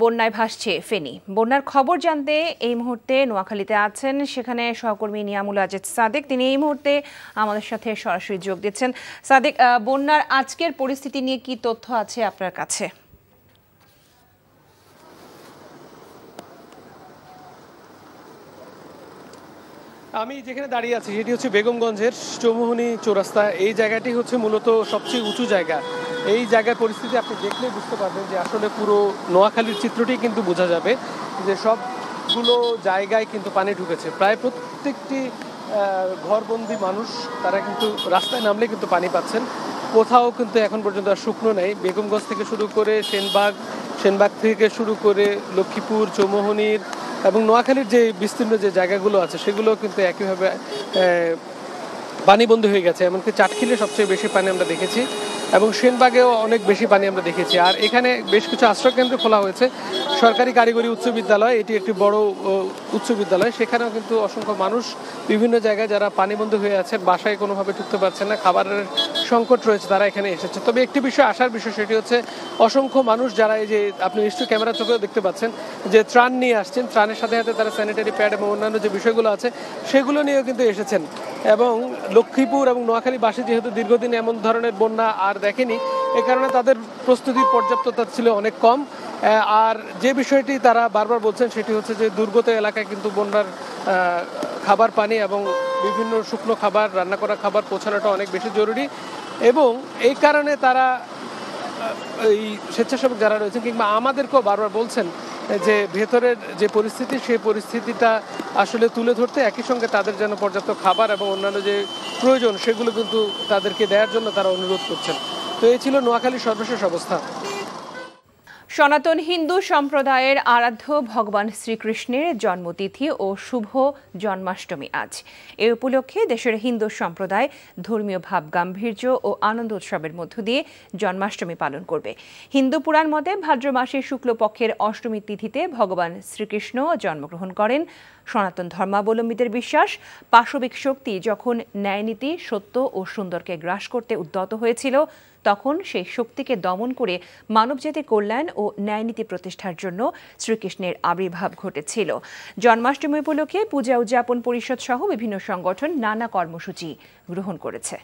বন্যায় ভাসছে ফেনী বন্যার খবর জানতে এই মুহূর্তে নোয়াখালীতে আছেন সেখানে সহকর্মী নিয়ামুল আজেদ সাদেক তিনি এই মুহূর্তে আমাদের সাথে সরাসরি যোগ দিচ্ছেন সাদেক বন্যার আজকের পরিস্থিতি নিয়ে কি তথ্য আছে আপনার কাছে আমি যেখানে দাঁড়িয়ে আছি সেটি হচ্ছে বেগমগঞ্জের চৌমোহনী চৌরাস্তা এই জায়গাটি হচ্ছে মূলত সবচেয়ে উঁচু জায়গা এই জায়গার পরিস্থিতি আপনি দেখলে বুঝতে পারবেন যে আসলে পুরো নোয়াখালীর চিত্রটি কিন্তু বোঝা যাবে যে সবগুলো জায়গায় কিন্তু পানি ঢুকেছে প্রায় প্রত্যেকটি ঘরবন্দি মানুষ তারা কিন্তু রাস্তায় নামলে কিন্তু পানি পাচ্ছেন কোথাও কিন্তু এখন পর্যন্ত আর শুকনো নেই বেগমগঞ্জ থেকে শুরু করে সেনবাগ সেনবাগ থেকে শুরু করে লক্ষ্মীপুর চৌমোহনীর এবং নোয়াখালীর যে বিস্তীর্ণ যে জায়গাগুলো আছে সেগুলো কিন্তু একইভাবে পানিবন্দী হয়ে গেছে এমনকি চাটখিলে সবচেয়ে বেশি পানি আমরা দেখেছি এবং সেনবাগেও অনেক বেশি পানি আমরা দেখেছি আর এখানে বেশ কিছু আশ্রয়কেন্দ্র খোলা হয়েছে সরকারি কারিগরি উচ্চ বিদ্যালয় এটি একটি বড় উচ্চ বিদ্যালয় সেখানেও কিন্তু অসংখ্য মানুষ বিভিন্ন জায়গায় যারা বন্ধু হয়ে আছে বাসায় কোনোভাবে ঢুকতে পারছে না খাবারের সংকট রয়েছে তারা এখানে এসেছে তবে একটি বিষয় আসার বিষয় সেটি হচ্ছে অসংখ্য মানুষ যারা এই যে আপনি নিশ্চয় ক্যামেরা চোখেও দেখতে পাচ্ছেন যে ত্রাণ নিয়ে আসছেন ত্রাণের সাথে সাথে তারা স্যানিটারি প্যাড এবং অন্যান্য যে বিষয়গুলো আছে সেগুলো নিয়েও কিন্তু এসেছেন এবং লক্ষ্মীপুর এবং নোয়াখালী বাসে যেহেতু দীর্ঘদিন এমন ধরনের বন্যা আর দেখেনি এ কারণে তাদের প্রস্তুতির পর্যাপ্ততা ছিল অনেক কম আর যে বিষয়টি তারা বারবার বলছেন সেটি হচ্ছে যে দুর্গত এলাকায় কিন্তু বন্যার খাবার পানি এবং বিভিন্ন শুকনো খাবার রান্না করা খাবার পৌঁছানোটা অনেক বেশি জরুরি এবং এই কারণে তারা এই স্বেচ্ছাসেবক যারা রয়েছেন কিংবা আমাদেরকেও বারবার বলছেন যে ভেতরের যে পরিস্থিতি সেই পরিস্থিতিটা আসলে তুলে ধরতে একই সঙ্গে তাদের যেন পর্যাপ্ত খাবার এবং অন্যান্য যে প্রয়োজন সেগুলো কিন্তু তাদেরকে দেওয়ার জন্য তারা অনুরোধ করছেন তো এই ছিল নোয়াখালীর সর্বশেষ অবস্থা সনাতন হিন্দু সম্প্রদায়ের আরাধ্য ভগবান শ্রীকৃষ্ণের জন্মতিথি ও শুভ জন্মাষ্টমী আজ এ উপলক্ষে দেশের হিন্দু সম্প্রদায় ধর্মীয় ভাব গাম্ভীর্য ও আনন্দ উৎসবের মধ্য দিয়ে জন্মাষ্টমী পালন করবে হিন্দু পুরাণ মতে ভাদ্র মাসের শুক্লপক্ষের অষ্টমী তিথিতে ভগবান শ্রীকৃষ্ণ জন্মগ্রহণ করেন সনাতন ধর্মাবলম্বীদের বিশ্বাস পাশবিক শক্তি যখন ন্যায়নীতি সত্য ও সুন্দরকে গ্রাস করতে উদ্যত হয়েছিল তখন সেই শক্তিকে দমন করে মানবজাতির কল্যাণ ও ন্যায়নীতি প্রতিষ্ঠার জন্য শ্রীকৃষ্ণের আবির্ভাব ঘটেছিল জন্মাষ্টমী উপলক্ষে পূজা উদযাপন পরিষদ সহ বিভিন্ন সংগঠন নানা কর্মসূচি গ্রহণ করেছে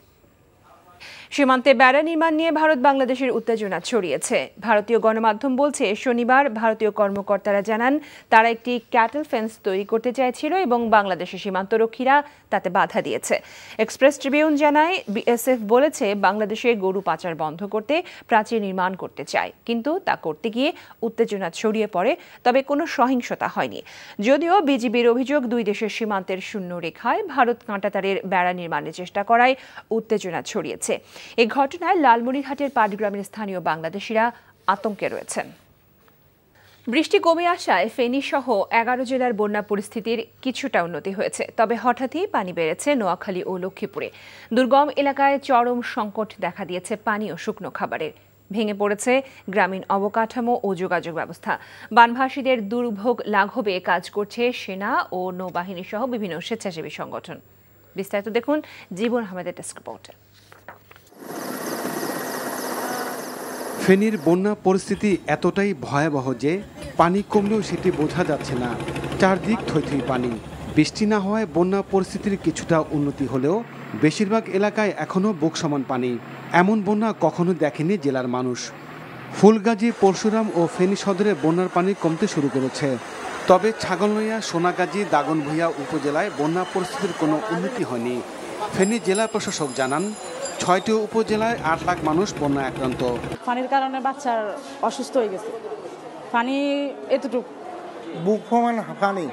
সীমান্তে বেড়া নির্মাণ নিয়ে ভারত বাংলাদেশের উত্তেজনা ছড়িয়েছে ভারতীয় গণমাধ্যম বলছে শনিবার ভারতীয় কর্মকর্তারা জানান তারা একটি ক্যাটেল ফেন্স তৈরি করতে চাইছিল এবং বাংলাদেশের সীমান্তরক্ষীরা তাতে বাধা দিয়েছে এক্সপ্রেস ট্রিবিউন জানায় বিএসএফ বলেছে বাংলাদেশে গরু পাচার বন্ধ করতে প্রাচীর নির্মাণ করতে চায় কিন্তু তা করতে গিয়ে উত্তেজনা ছড়িয়ে পড়ে তবে কোনো সহিংসতা হয়নি যদিও বিজিবির অভিযোগ দুই দেশের সীমান্তের শূন্য রেখায় ভারত কাঁটাতারের বেড়া নির্মাণের চেষ্টা করায় উত্তেজনা ছড়িয়েছে এ ঘটনায় লালমনিরহাটের পাটগ্রামের স্থানীয় বাংলাদেশিরা আতঙ্কে রয়েছেন বৃষ্টি কমে আসায় ফেনী সহ এগারো জেলার বন্যা পরিস্থিতির কিছুটা উন্নতি হয়েছে তবে হঠাৎই পানি বেড়েছে নোয়াখালী ও লক্ষ্মীপুরে দুর্গম এলাকায় চরম সংকট দেখা দিয়েছে পানি ও শুকনো খাবারের ভেঙে পড়েছে গ্রামীণ অবকাঠামো ও যোগাযোগ ব্যবস্থা বানভাসীদের দুর্ভোগ লাঘবে কাজ করছে সেনা ও নৌবাহিনী সহ বিভিন্ন স্বেচ্ছাসেবী সংগঠন বিস্তারিত দেখুন জীবন আহমেদের ডেস্ক রিপোর্টার ফেনীর বন্যা পরিস্থিতি এতটাই ভয়াবহ যে পানি কমলেও সেটি বোঝা যাচ্ছে না চারদিক থইথই পানি বৃষ্টি না হওয়ায় বন্যা পরিস্থিতির কিছুটা উন্নতি হলেও বেশিরভাগ এলাকায় এখনও বুক সমান পানি এমন বন্যা কখনো দেখেনি জেলার মানুষ ফুলগাজী পরশুরাম ও ফেনী সদরে বন্যার পানি কমতে শুরু করেছে তবে ছাগলনৈয়া সোনাগাজী দাগনভূঞা উপজেলায় বন্যা পরিস্থিতির কোনো উন্নতি হয়নি ফেনী জেলা প্রশাসক জানান ছয়টি উপজেলায় আট লাখ মানুষ বন্যা আক্রান্ত পানির কারণে বাচ্চার অসুস্থ হয়ে গেছে পানি এতটুক বুক ফমান পানি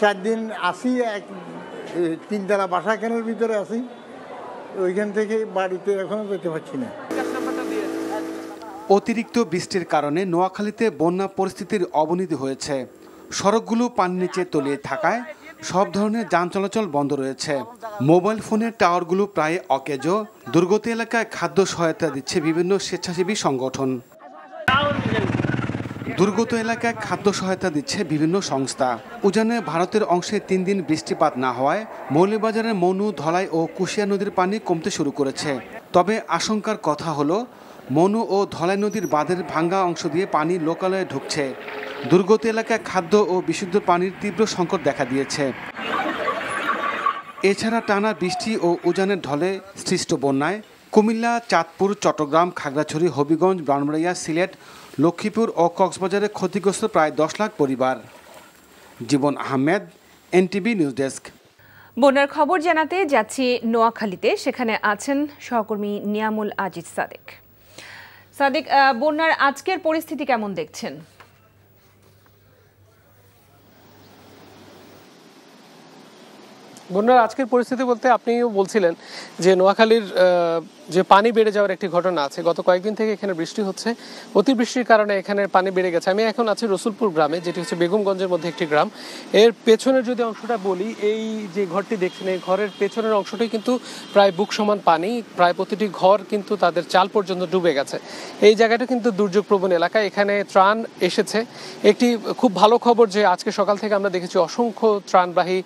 চার দিন আসি এক তিনতলা বাসা কেনার ভিতরে আসি ওইখান থেকে বাড়িতে এখনো যেতে পারছি না অতিরিক্ত বৃষ্টির কারণে নোয়াখালীতে বন্যা পরিস্থিতির অবনতি হয়েছে সড়কগুলো পানির নিচে তলিয়ে থাকায় সব ধরনের যান চলাচল বন্ধ রয়েছে মোবাইল ফোনের টাওয়ারগুলো প্রায় অকেজ দুর্গত এলাকায় খাদ্য সহায়তা দিচ্ছে বিভিন্ন স্বেচ্ছাসেবী সংগঠন দুর্গত এলাকায় খাদ্য সহায়তা দিচ্ছে বিভিন্ন সংস্থা উজানে ভারতের অংশে তিন দিন বৃষ্টিপাত না হওয়ায় মৌলবাজারের মনু ধলাই ও কুশিয়া নদীর পানি কমতে শুরু করেছে তবে আশঙ্কার কথা হলো মনু ও ধলাই নদীর বাঁধের ভাঙ্গা অংশ দিয়ে পানি লোকালয়ে ঢুকছে দুর্গত এলাকায় খাদ্য ও বিশুদ্ধ পানির তীব্র সংকট দেখা দিয়েছে এছাড়া টানা বৃষ্টি ও উজানের ঢলে সৃষ্ট বন্যায় কুমিল্লা চাঁদপুর চট্টগ্রাম খাগড়াছড়ি হবিগঞ্জ ব্রাহ্মণবাড়িয়া সিলেট লক্ষ্মীপুর ও কক্সবাজারে ক্ষতিগ্রস্ত প্রায় দশ লাখ পরিবার Jibon Ahmed NTV news desk বন্যার খবর জানাতে যাচ্ছি নোয়াখালীতে সেখানে আছেন সহকর্মী নিয়ামুল আজিজ সাদেক সাদেক বন্যার আজকের পরিস্থিতি কেমন দেখছেন বন্যার আজকের পরিস্থিতি বলতে আপনিও বলছিলেন যে নোয়াখালীর যে পানি বেড়ে যাওয়ার একটি ঘটনা আছে গত কয়েকদিন থেকে এখানে বৃষ্টি হচ্ছে অতিবৃষ্টির কারণে এখানে পানি বেড়ে গেছে আমি এখন আছি রসুলপুর গ্রামে যেটি হচ্ছে বেগমগঞ্জের মধ্যে একটি গ্রাম এর পেছনের যদি অংশটা বলি এই যে ঘরটি দেখছেন এই ঘরের পেছনের অংশটি কিন্তু প্রায় বুক সমান পানি প্রায় প্রতিটি ঘর কিন্তু তাদের চাল পর্যন্ত ডুবে গেছে এই জায়গাটা কিন্তু দুর্যোগ প্রবণ এলাকা এখানে ত্রাণ এসেছে একটি খুব ভালো খবর যে আজকে সকাল থেকে আমরা দেখেছি অসংখ্য ত্রাণবাহী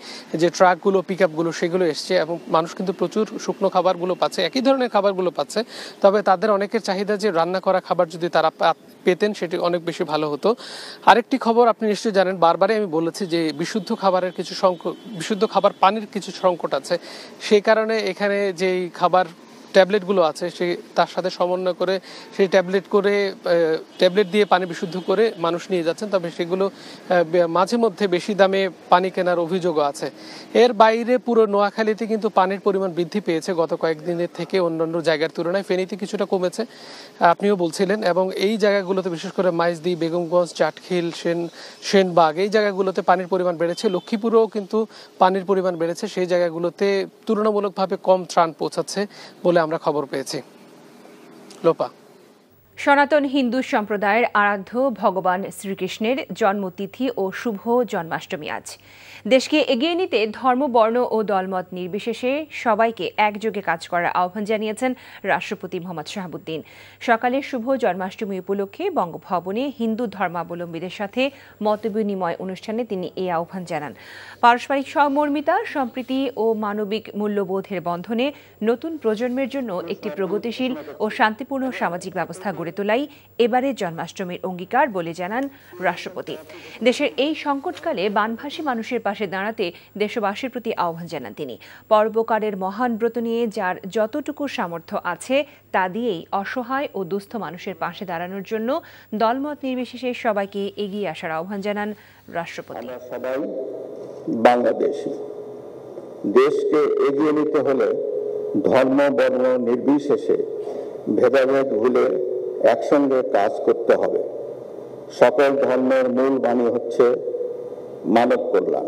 যে ট্রাকগুলো পিক আপগুলো সেগুলো এসছে এবং মানুষ কিন্তু প্রচুর শুকনো খাবারগুলো পাচ্ছে একই ধরনের খাবারগুলো পাচ্ছে তবে তাদের অনেকের চাহিদা যে রান্না করা খাবার যদি তারা পেতেন সেটি অনেক বেশি ভালো হতো আরেকটি খবর আপনি নিশ্চয়ই জানেন বারবারই আমি বলেছি যে বিশুদ্ধ খাবারের কিছু সংকট বিশুদ্ধ খাবার পানির কিছু সংকট আছে সেই কারণে এখানে যেই খাবার ট্যাবলেটগুলো আছে সে তার সাথে সমন্বয় করে সেই ট্যাবলেট করে ট্যাবলেট দিয়ে পানি বিশুদ্ধ করে মানুষ নিয়ে যাচ্ছেন তবে সেগুলো মাঝে মধ্যে বেশি দামে পানি কেনার অভিযোগও আছে এর বাইরে পুরো নোয়াখালীতে কিন্তু পানির পরিমাণ বৃদ্ধি পেয়েছে গত কয়েকদিনের থেকে অন্যান্য জায়গার তুলনায় ফেনীতে কিছুটা কমেছে আপনিও বলছিলেন এবং এই জায়গাগুলোতে বিশেষ করে মাইজদি বেগমগঞ্জ চাটখিল সেন সেনবাগ এই জায়গাগুলোতে পানির পরিমাণ বেড়েছে লক্ষ্মীপুরেও কিন্তু পানির পরিমাণ বেড়েছে সেই জায়গাগুলোতে তুলনামূলকভাবে কম ত্রাণ পৌঁছাচ্ছে বলে আমরা খবর পেয়েছি লোপা সনাতন হিন্দু সম্প্রদায়ের আরাধ্য ভগবান শ্রীকৃষ্ণের জন্মতিথি ও শুভ জন্মাষ্টমী আজ দেশকে এগিয়ে নিতে ধর্ম বর্ণ ও দলমত নির্বিশেষে সবাইকে একযোগে কাজ করার আহ্বান জানিয়েছেন রাষ্ট্রপতি মোহাম্মদ শাহাবুদ্দিন সকালে শুভ জন্মাষ্টমী উপলক্ষে বঙ্গভবনে হিন্দু ধর্মাবলম্বীদের সাথে মতবিনিময় অনুষ্ঠানে তিনি এই আহ্বান জানান পারস্পরিক সমর্মিতা সম্প্রীতি ও মানবিক মূল্যবোধের বন্ধনে নতুন প্রজন্মের জন্য একটি প্রগতিশীল ও শান্তিপূর্ণ সামাজিক ব্যবস্থা গড়ে তোলাই এবারে জন্মাষ্টমীর অঙ্গীকার বলে জানান রাষ্ট্রপতি দেশের এই সংকটকালে বানভাসী মানুষের পাশে দাঁড়াতে দেশবাসীর প্রতি আহ্বান জানান তিনি পর্বকারের মহান ব্রত নিয়ে যার যতটুকু সামর্থ্য আছে তা দিয়েই অসহায় ও দুস্থ মানুষের পাশে দাঁড়ানোর জন্য দলমত নির্বিশেষে সবাইকে এগিয়ে আসার আহ্বান জানান রাষ্ট্রপতি দেশকে এগিয়ে নিতে হলে ধর্ম বর্ণ নির্বিশেষে ভেদাভেদ ভুলে একসঙ্গে কাজ করতে হবে সকল ধর্মের মূল বাণী হচ্ছে মানব কল্যাণ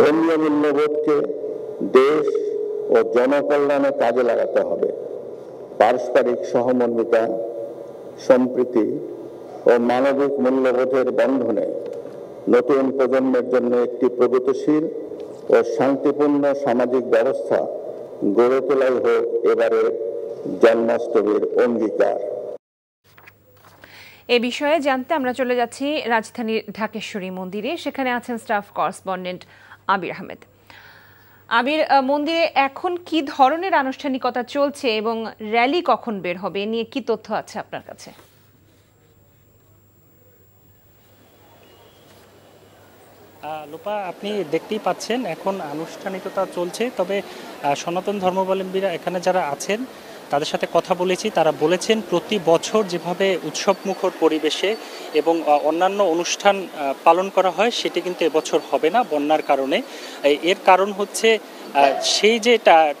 ধর্মীয় মূল্যবোধকে দেশ ও জনকল্যাণে কাজে লাগাতে হবে পারস্পরিক সহমর্মিতা সম্প্রীতি ও মানবিক মূল্যবোধের বন্ধনে নতুন প্রজন্মের জন্য একটি প্রগতিশীল ও শান্তিপূর্ণ সামাজিক ব্যবস্থা গড়ে তোলাই হোক এবারে জন্মাষ্টমীর অঙ্গীকার এ বিষয়ে জানতে আমরা চলে যাচ্ছি রাজধানীর ঢাকেশ্বরী মন্দিরে সেখানে আছেন স্টাফ করসপন্ডেন্ট আবির আহমেদ আবির মন্দিরে এখন কি ধরনের আনুষ্ঠানিকতা চলছে এবং র্যালি কখন বের হবে নিয়ে কি তথ্য আছে আপনার কাছে লোপা আপনি দেখতেই পাচ্ছেন এখন আনুষ্ঠানিকতা চলছে তবে সনাতন ধর্মাবলম্বীরা এখানে যারা আছেন তাদের সাথে কথা বলেছি তারা বলেছেন প্রতি বছর যেভাবে উৎসব মুখর পরিবেশে এবং অন্যান্য অনুষ্ঠান পালন করা হয় সেটি কিন্তু এবছর হবে না বন্যার কারণে এর কারণ হচ্ছে সেই যে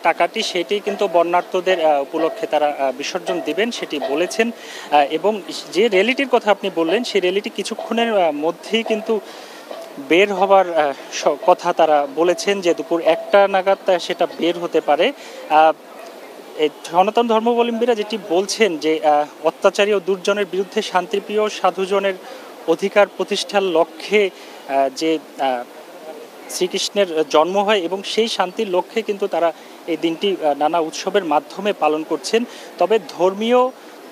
টাকাটি সেটি কিন্তু বন্যার্থদের উপলক্ষে তারা বিসর্জন দিবেন সেটি বলেছেন এবং যে রেলিটির কথা আপনি বললেন সেই রেলিটি কিছুক্ষণের মধ্যেই কিন্তু বের হবার কথা তারা বলেছেন যে দুপুর একটা নাগাদ সেটা বের হতে পারে সনাতন ধর্মাবলম্বীরা যেটি বলছেন যে অত্যাচারী ও দুর্জনের বিরুদ্ধে শান্তিপ্রিয় সাধুজনের অধিকার প্রতিষ্ঠার লক্ষ্যে যে শ্রীকৃষ্ণের জন্ম হয় এবং সেই শান্তির লক্ষ্যে কিন্তু তারা এই দিনটি নানা উৎসবের মাধ্যমে পালন করছেন তবে ধর্মীয়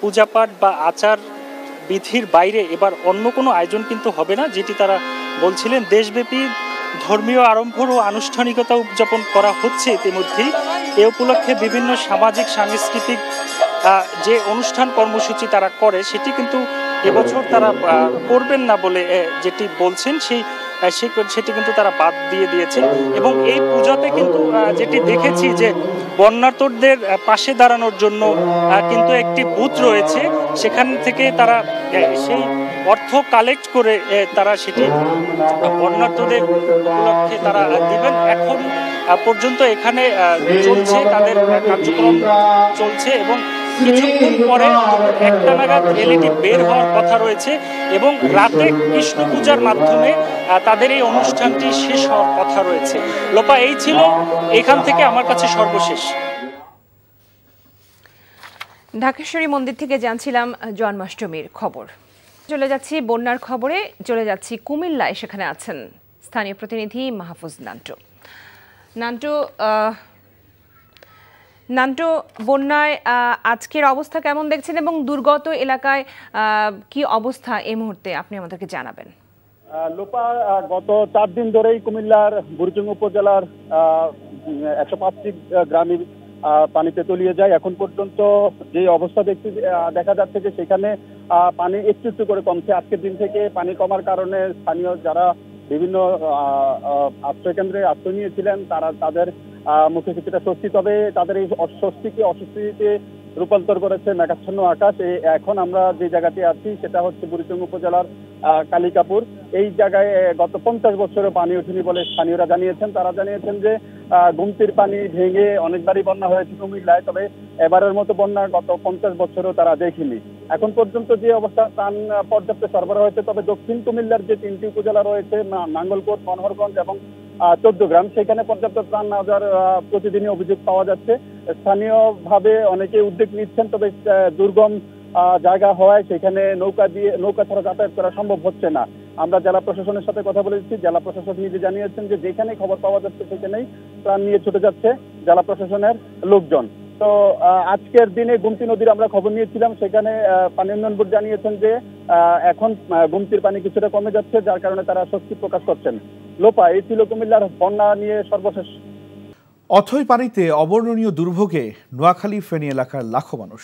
পূজাপাঠ বা আচার বিধির বাইরে এবার অন্য কোনো আয়োজন কিন্তু হবে না যেটি তারা বলছিলেন দেশব্যাপী ধর্মীয় আরম্ভর ও আনুষ্ঠানিকতা উদযাপন করা হচ্ছে ইতিমধ্যেই এ উপলক্ষে বিভিন্ন সামাজিক সাংস্কৃতিক যে অনুষ্ঠান কর্মসূচি তারা করে সেটি কিন্তু এবছর তারা করবেন না বলে যেটি বলছেন সেই সেটি কিন্তু তারা বাদ দিয়ে দিয়েছে এবং এই পূজাতে কিন্তু যেটি দেখেছি যে বন্যার্থদের পাশে দাঁড়ানোর জন্য কিন্তু একটি বুথ রয়েছে সেখান থেকে তারা সেই অর্থ কালেক্ট করে তারা সেটি বন্যার্থদের উপলক্ষে তারা দিবেন এখন পর্যন্ত এখানে চলছে তাদের কার্যক্রম চলছে এবং কিছুক্ষণ পরে একটা নাগাদ এলইডি বের হওয়ার কথা রয়েছে এবং রাতে কৃষ্ণ পূজার মাধ্যমে তাদের এই অনুষ্ঠানটি শেষ হওয়ার কথা রয়েছে লোপা এই ছিল এখান থেকে আমার কাছে সর্বশেষ ঢাকেশ্বরী মন্দির থেকে জানছিলাম জন্মাষ্টমীর খবর চলে যাচ্ছি বন্যার খবরে চলে যাচ্ছি কুমিল্লায় সেখানে আছেন স্থানীয় প্রতিনিধি মাহফুজ নান্টু নান্টু নান্টু বন্যায় আজকের অবস্থা কেমন দেখছেন এবং দুর্গত এলাকায় কি অবস্থা এই মুহূর্তে আপনি আমাদেরকে জানাবেন লোপা গত চার দিন ধরেই কুমিল্লার বুরজুং উপজেলার একশো পাঁচটি গ্রামের পানিতে তলিয়ে যায় এখন পর্যন্ত যে অবস্থা দেখতে দেখা যাচ্ছে যে সেখানে পানি একটু একটু করে কমছে আজকের দিন থেকে পানি কমার কারণে স্থানীয় যারা বিভিন্ন আশ্রয়কেন্দ্রে আশ্রয় নিয়েছিলেন তারা তাদের মুখে কিছুটা স্বস্তি তবে তাদের এই অস্বস্তিকে অস্বস্তিতে রূপান্তর করেছে মেঘাচ্ছন্ন আকাশ এখন আমরা যে জায়গাতে আছি সেটা হচ্ছে বুড়িচং উপজেলার কালিকাপুর এই জায়গায় গত পঞ্চাশ বছরে পানি ওঠেনি বলে স্থানীয়রা জানিয়েছেন তারা জানিয়েছেন যে গুমতির পানি ভেঙে অনেকবারই বন্যা হয়েছে কুমিল্লায় তবে এবারের মতো বন্যা গত পঞ্চাশ বছরেও তারা দেখেনি এখন পর্যন্ত যে অবস্থা ত্রাণ পর্যাপ্ত সরবরাহ হয়েছে তবে দক্ষিণ কুমিল্লার যে তিনটি উপজেলা রয়েছে নাঙ্গলকোট মনোহরগঞ্জ এবং গ্রাম সেখানে পর্যাপ্ত ত্রাণ না দেওয়ার প্রতিদিনই অভিযোগ পাওয়া যাচ্ছে স্থানীয়ভাবে অনেকে উদ্যোগ নিচ্ছেন তবে দুর্গম জায়গা হওয়ায় সেখানে নৌকা দিয়ে নৌকা ছাড়া যাতায়াত করা সম্ভব হচ্ছে না আমরা জেলা প্রশাসনের সাথে কথা বলেছি জেলা প্রশাসক নিজে জানিয়েছেন যে যেখানে খবর পাওয়া যাচ্ছে সেখানেই প্রাণ নিয়ে ছুটে যাচ্ছে জেলা প্রশাসনের লোকজন তো আজকের দিনে গুমতি নদীর আমরা খবর নিয়েছিলাম সেখানে পানি উন্নয়ন বোর্ড জানিয়েছেন যে এখন গুমতির পানি কিছুটা কমে যাচ্ছে যার কারণে তারা স্বস্তি প্রকাশ করছেন লোপা এই ছিল কুমিল্লার বন্যা নিয়ে সর্বশেষ অথই পানিতে অবর্ণনীয় দুর্ভোগে নোয়াখালী ফেনী এলাকার লাখো মানুষ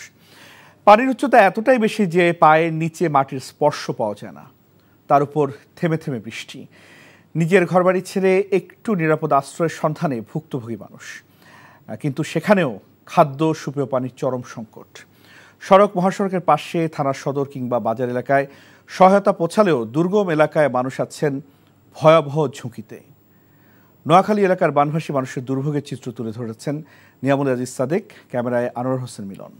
পানির উচ্চতা এতটাই বেশি যে পায়ের নিচে মাটির স্পর্শ পাওয়া যায় না তার উপর থেমে থেমে বৃষ্টি নিজের ঘরবাড়ি ছেড়ে একটু নিরাপদ আশ্রয়ের সন্ধানে ভুক্তভোগী মানুষ কিন্তু সেখানেও খাদ্য সুপেয় পানির চরম সংকট সড়ক মহাসড়কের পাশে থানার সদর কিংবা বাজার এলাকায় সহায়তা পৌঁছালেও দুর্গম এলাকায় মানুষ আছেন ভয়াবহ ঝুঁকিতে নোয়াখালী এলাকার বানভাসী মানুষের দুর্ভোগের চিত্র তুলে ধরেছেন নিয়ামুল আজিজ সাদেক ক্যামেরায় আনোয়ার হোসেন মিলন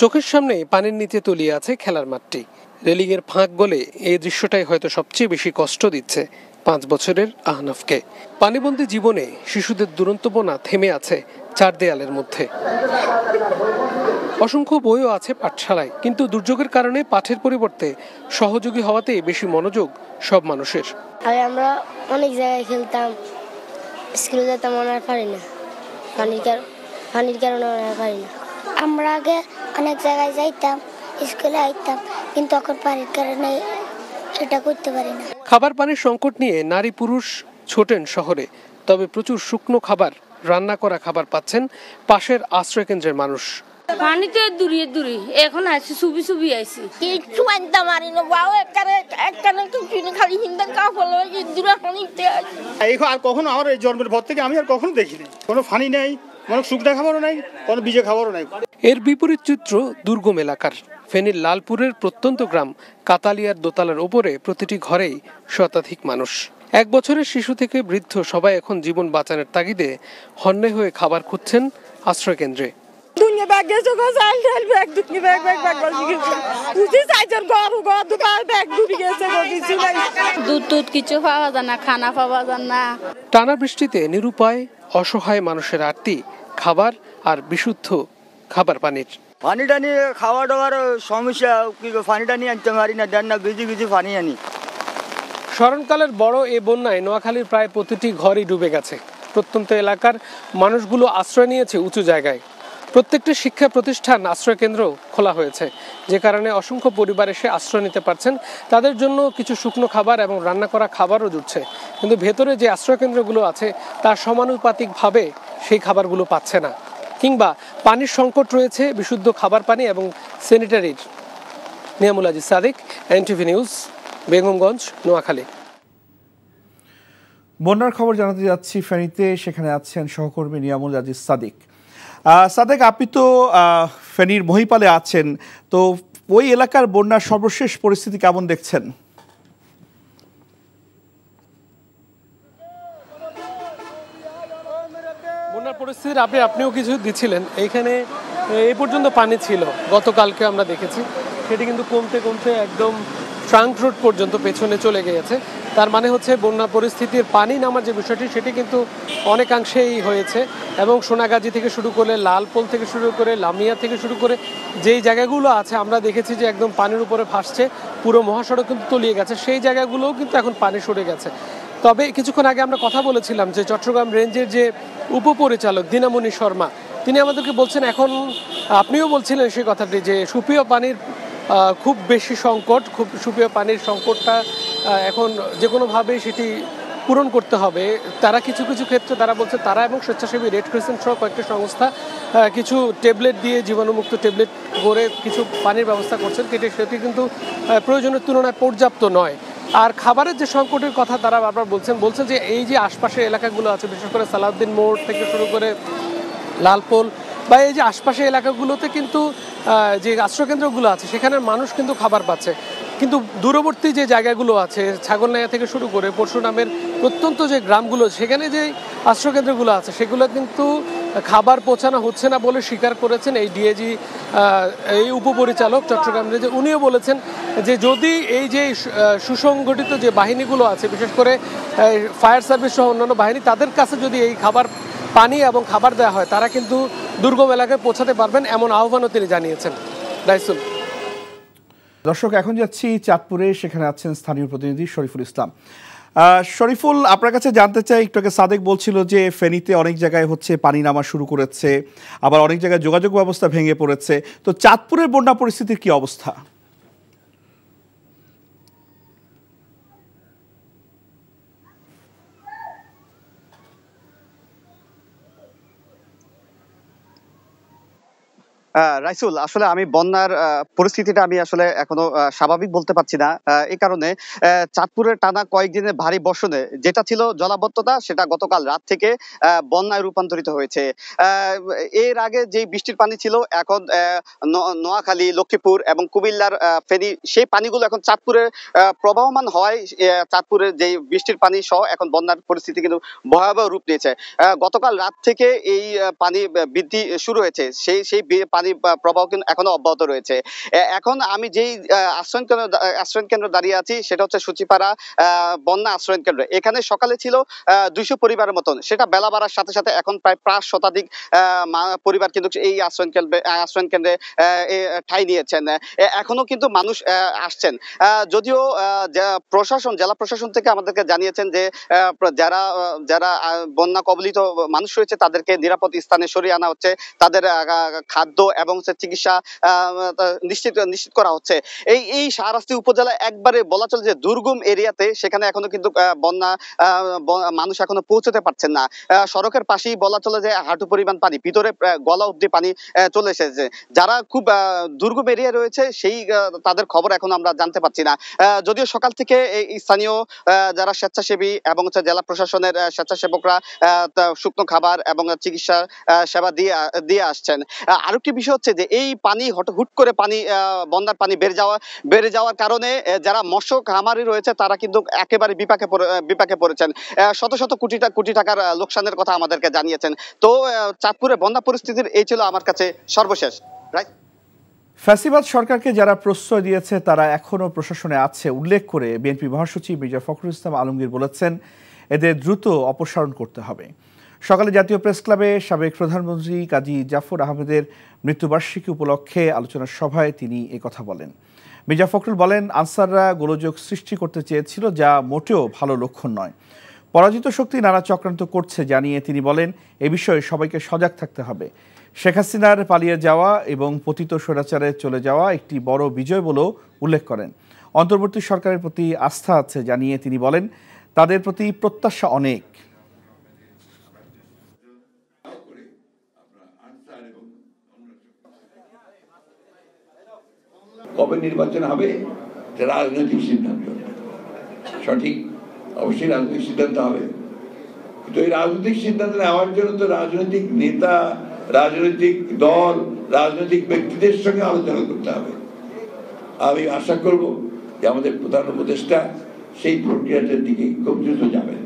চোখের সামনে পানির নিচে তলিয়ে আছে খেলার মাঠটি রেলিংয়ের ফাঁক গলে এই দৃশ্যটাই হয়তো সবচেয়ে বেশি কষ্ট দিচ্ছে পাঁচ বছরের আহনাফকে পানিবন্দী জীবনে শিশুদের দুরন্তপনা থেমে আছে চার দেয়ালের মধ্যে অসংখ্য বইও আছে পাঠশালায় কিন্তু দুর্যোগের কারণে পাঠের পরিবর্তে সহযোগী হওয়াতে বেশি মনোযোগ সব মানুষের আমরা অনেক জায়গায় খেলতাম স্কুলে যেতাম আর পারি না পানির পানির কারণে আর পারি না আমরা আগে অনেক জায়গায় যাইতাম স্কুলে আইতাম কিন্তু এখন পানির কারণে এটা করতে পারি না খাবার পানির সংকট নিয়ে নারী পুরুষ ছোটেন শহরে তবে প্রচুর শুকনো খাবার রান্না করা খাবার পাচ্ছেন পাশের আশ্রয়কেন্দ্রের মানুষ পানি তো দূরে দূরে এখন আইছি সুবি সুবি আইছি কিছু আনতে মারি না বাও একখানে একখানে কিছু না খালি হিন্দান কা ফল দূরে হানিতে এখন আর কখনো আমার এই জন্মের ভর থেকে আমি আর কখনো দেখিনি কোনো ফানি নাই কোনো শুকনা খাবারও নাই কোনো বিজে খাবারও নাই এর বিপরীত চিত্র দুর্গম এলাকার ফেনীর লালপুরের প্রত্যন্ত গ্রাম কাতালিয়ার দোতলার ওপরে প্রতিটি ঘরেই শতাধিক মানুষ এক বছরের শিশু থেকে বৃদ্ধ সবাই এখন জীবন বাঁচানোর তাগিদে হন্যে হয়ে খাবার খুঁজছেন আশ্রয়কেন্দ্রে দুধ পাওয়া যায় না খানা পাওয়া না টানা বৃষ্টিতে নিরুপায় অসহায় মানুষের আরতি খাবার আর বিশুদ্ধ খাবার পানির পানিটা নিয়ে খাওয়া দাওয়ার সমস্যা পানিটা নিয়ে আনতে পারি না দেন না গিজি পানি আনি স্মরণকালের বড় এ বন্যায় নোয়াখালীর প্রায় প্রতিটি ঘরই ডুবে গেছে প্রত্যন্ত এলাকার মানুষগুলো আশ্রয় নিয়েছে উঁচু জায়গায় প্রত্যেকটি শিক্ষা প্রতিষ্ঠান আশ্রয়কেন্দ্র খোলা হয়েছে যে কারণে অসংখ্য পরিবার এসে আশ্রয় নিতে পারছেন তাদের জন্য কিছু শুকনো খাবার এবং রান্না করা খাবারও জুটছে কিন্তু ভেতরে যে আশ্রয়কেন্দ্রগুলো আছে তার সমানুপাতিকভাবে সেই খাবারগুলো পাচ্ছে না কিংবা পানির সংকট রয়েছে বিশুদ্ধ খাবার পানি এবং স্যানিটারির নিয়ামুল আজিজ সাদিক এনটিভি নিউজ বেগমগঞ্জ নোয়াখালী বন্যার খবর জানাতে যাচ্ছি ফেনীতে সেখানে আছেন সহকর্মী নিয়ামুল আজিজ সাদিক সাদেক আপনি তো ফেনীর মহিপালে আছেন তো ওই এলাকার বন্যার সর্বশেষ পরিস্থিতি কেমন দেখছেন পরিস্থিতির আপনি আপনিও কিছু দিছিলেন এইখানে এই পর্যন্ত পানি ছিল গতকালকে আমরা দেখেছি সেটি কিন্তু কমতে কমতে একদম ট্রাঙ্ক রোড পর্যন্ত পেছনে চলে গিয়েছে তার মানে হচ্ছে বন্যা পরিস্থিতির পানি নামার যে বিষয়টি সেটি কিন্তু অনেকাংশেই হয়েছে এবং সোনাগাজি থেকে শুরু করে লালপোল থেকে শুরু করে লামিয়া থেকে শুরু করে যেই জায়গাগুলো আছে আমরা দেখেছি যে একদম পানির উপরে ভাসছে পুরো মহাসড়ক কিন্তু তলিয়ে গেছে সেই জায়গাগুলোও কিন্তু এখন পানি সরে গেছে তবে কিছুক্ষণ আগে আমরা কথা বলেছিলাম যে চট্টগ্রাম রেঞ্জের যে উপপরিচালক দিনামণি শর্মা তিনি আমাদেরকে বলছেন এখন আপনিও বলছিলেন সেই কথাটি যে সুপ্রিয় পানির খুব বেশি সংকট খুব সুপ্রিয় পানির সংকটটা এখন যে কোনোভাবে সেটি পূরণ করতে হবে তারা কিছু কিছু ক্ষেত্রে তারা বলছে তারা এবং স্বেচ্ছাসেবী রেড ক্রিসেন্ট সহ কয়েকটি সংস্থা কিছু ট্যাবলেট দিয়ে জীবাণুমুক্ত ট্যাবলেট করে কিছু পানির ব্যবস্থা করছেন কিন্তু সেটি কিন্তু প্রয়োজনের তুলনায় পর্যাপ্ত নয় আর খাবারের যে সংকটের কথা তারা বারবার বলছেন বলছেন যে এই যে আশপাশের এলাকাগুলো আছে বিশেষ করে সালাউদ্দিন মোড় থেকে শুরু করে লালপোল বা এই যে আশপাশের এলাকাগুলোতে কিন্তু যে আশ্রয়কেন্দ্রগুলো আছে সেখানের মানুষ কিন্তু খাবার পাচ্ছে কিন্তু দূরবর্তী যে জায়গাগুলো আছে ছাগলনাইয়া থেকে শুরু করে পরশুরামের প্রত্যন্ত যে গ্রামগুলো সেখানে যে আশ্রয়কেন্দ্রগুলো আছে সেগুলো কিন্তু খাবার পৌঁছানো হচ্ছে না বলে স্বীকার করেছেন এই ডিএজি এই উপপরিচালক চট্টগ্রাম রেঞ্জে উনিও বলেছেন যে যদি এই যে সুসংগঠিত যে বাহিনীগুলো আছে বিশেষ করে ফায়ার সার্ভিস সহ অন্যান্য বাহিনী তাদের কাছে যদি এই খাবার পানি এবং খাবার দেওয়া হয় তারা কিন্তু দুর্গম এলাকায় পৌঁছাতে পারবেন এমন আহ্বানও তিনি জানিয়েছেন দাইসুল দর্শক এখন যাচ্ছি চাঁদপুরে সেখানে আছেন স্থানীয় প্রতিনিধি শরীফুল ইসলাম শরীফুল আপনার কাছে জানতে চাই একটু আগে সাদেক বলছিল যে ফেনীতে অনেক জায়গায় হচ্ছে পানি নামা শুরু করেছে আবার অনেক জায়গায় যোগাযোগ ব্যবস্থা ভেঙে পড়েছে তো চাঁদপুরের বন্যা পরিস্থিতির কি অবস্থা রাইসুল আসলে আমি বন্যার পরিস্থিতিটা আমি আসলে এখনো স্বাভাবিক বলতে পারছি না এই কারণে চাঁদপুরের টানা কয়েকদিনের ভারী বর্ষণে যেটা ছিল জলাবদ্ধতা সেটা গতকাল রাত থেকে বন্যায় রূপান্তরিত হয়েছে এর আগে যে বৃষ্টির পানি ছিল এখন নোয়াখালী লক্ষ্মীপুর এবং কুমিল্লার ফেনী সেই পানিগুলো এখন চাঁদপুরে প্রবাহমান হওয়ায় চাঁদপুরের যে বৃষ্টির পানি সহ এখন বন্যার পরিস্থিতি কিন্তু ভয়াবহ রূপ নিয়েছে গতকাল রাত থেকে এই পানি বৃদ্ধি শুরু হয়েছে সেই সেই পানি আমদানি প্রভাব কিন্তু এখনো অব্যাহত রয়েছে এখন আমি যেই আশ্রয় কেন্দ্র আশ্রয় কেন্দ্র দাঁড়িয়ে আছি সেটা হচ্ছে সুচিপাড়া বন্যা আশ্রয় কেন্দ্র এখানে সকালে ছিল দুইশো পরিবারের মতন সেটা বেলা বাড়ার সাথে সাথে এখন প্রায় পাঁচ শতাধিক পরিবার কিন্তু এই আশ্রয় কেন্দ্রে আশ্রয় কেন্দ্রে ঠাই নিয়েছেন এখনো কিন্তু মানুষ আসছেন যদিও প্রশাসন জেলা প্রশাসন থেকে আমাদেরকে জানিয়েছেন যে যারা যারা বন্যা কবলিত মানুষ রয়েছে তাদেরকে নিরাপদ স্থানে সরিয়ে আনা হচ্ছে তাদের খাদ্য এবং চিকিৎসা নিশ্চিত নিশ্চিত করা হচ্ছে এই এই সারাস্তি উপজেলা একবারে বলা চলে যে দুর্গম এরিয়াতে সেখানে এখনো কিন্তু বন্যা মানুষ এখনো পৌঁছতে পারছেন না সড়কের পাশেই বলা চলে যে হাঁটু পরিমাণ পানি ভিতরে গলা অব্দি পানি চলে এসেছে যারা খুব দুর্গম এরিয়া রয়েছে সেই তাদের খবর এখন আমরা জানতে পারছি না যদিও সকাল থেকে এই স্থানীয় যারা স্বেচ্ছাসেবী এবং হচ্ছে জেলা প্রশাসনের স্বেচ্ছাসেবকরা শুকনো খাবার এবং চিকিৎসা সেবা দিয়ে দিয়ে আসছেন আরেকটি বিষয় হচ্ছে যে এই পানি হুট করে পানি বন্যার পানি বেড়ে যাওয়া বেড়ে যাওয়ার কারণে যারা মৎস্য খামারি রয়েছে তারা কিন্তু একেবারে বিপাকে বিপাকে পড়েছেন শত শত কোটি কোটি টাকার লোকসানের কথা আমাদেরকে জানিয়েছেন তো চাঁদপুরে বন্যা পরিস্থিতির এই ছিল আমার কাছে সর্বশেষ রাইট ফ্যাসিবাদ সরকারকে যারা প্রশ্রয় দিয়েছে তারা এখনও প্রশাসনে আছে উল্লেখ করে বিএনপি মহাসচিব মির্জা ফখরুল ইসলাম আলমগীর বলেছেন এদের দ্রুত অপসারণ করতে হবে সকালে জাতীয় প্রেস ক্লাবে সাবেক প্রধানমন্ত্রী কাজী জাফর আহমেদের মৃত্যুবার্ষিকী উপলক্ষে আলোচনা সভায় তিনি কথা বলেন মির্জা ফখরুল বলেন আনসাররা গোলযোগ সৃষ্টি করতে চেয়েছিল যা মোটেও ভালো লক্ষণ নয় পরাজিত শক্তি নানা চক্রান্ত করছে জানিয়ে তিনি বলেন এ বিষয়ে সবাইকে সজাগ থাকতে হবে শেখ হাসিনার পালিয়ে যাওয়া এবং পতিত স্বৈরাচারে চলে যাওয়া একটি বড় বিজয় বলেও উল্লেখ করেন অন্তর্বর্তী সরকারের প্রতি আস্থা আছে জানিয়ে তিনি বলেন তাদের প্রতি প্রত্যাশা অনেক কবে নির্বাচন হবে রাজনৈতিক সিদ্ধান্ত সঠিক অবশ্যই রাজনৈতিক সিদ্ধান্ত হবে তো এই রাজনৈতিক সিদ্ধান্ত নেওয়ার জন্য তো রাজনৈতিক নেতা রাজনৈতিক দল রাজনৈতিক ব্যক্তিদের সঙ্গে আলোচনা করতে হবে আমি আশা করব যে আমাদের প্রধান উপদেষ্টা সেই প্রক্রিয়াটার দিকে খুব দ্রুত যাবেন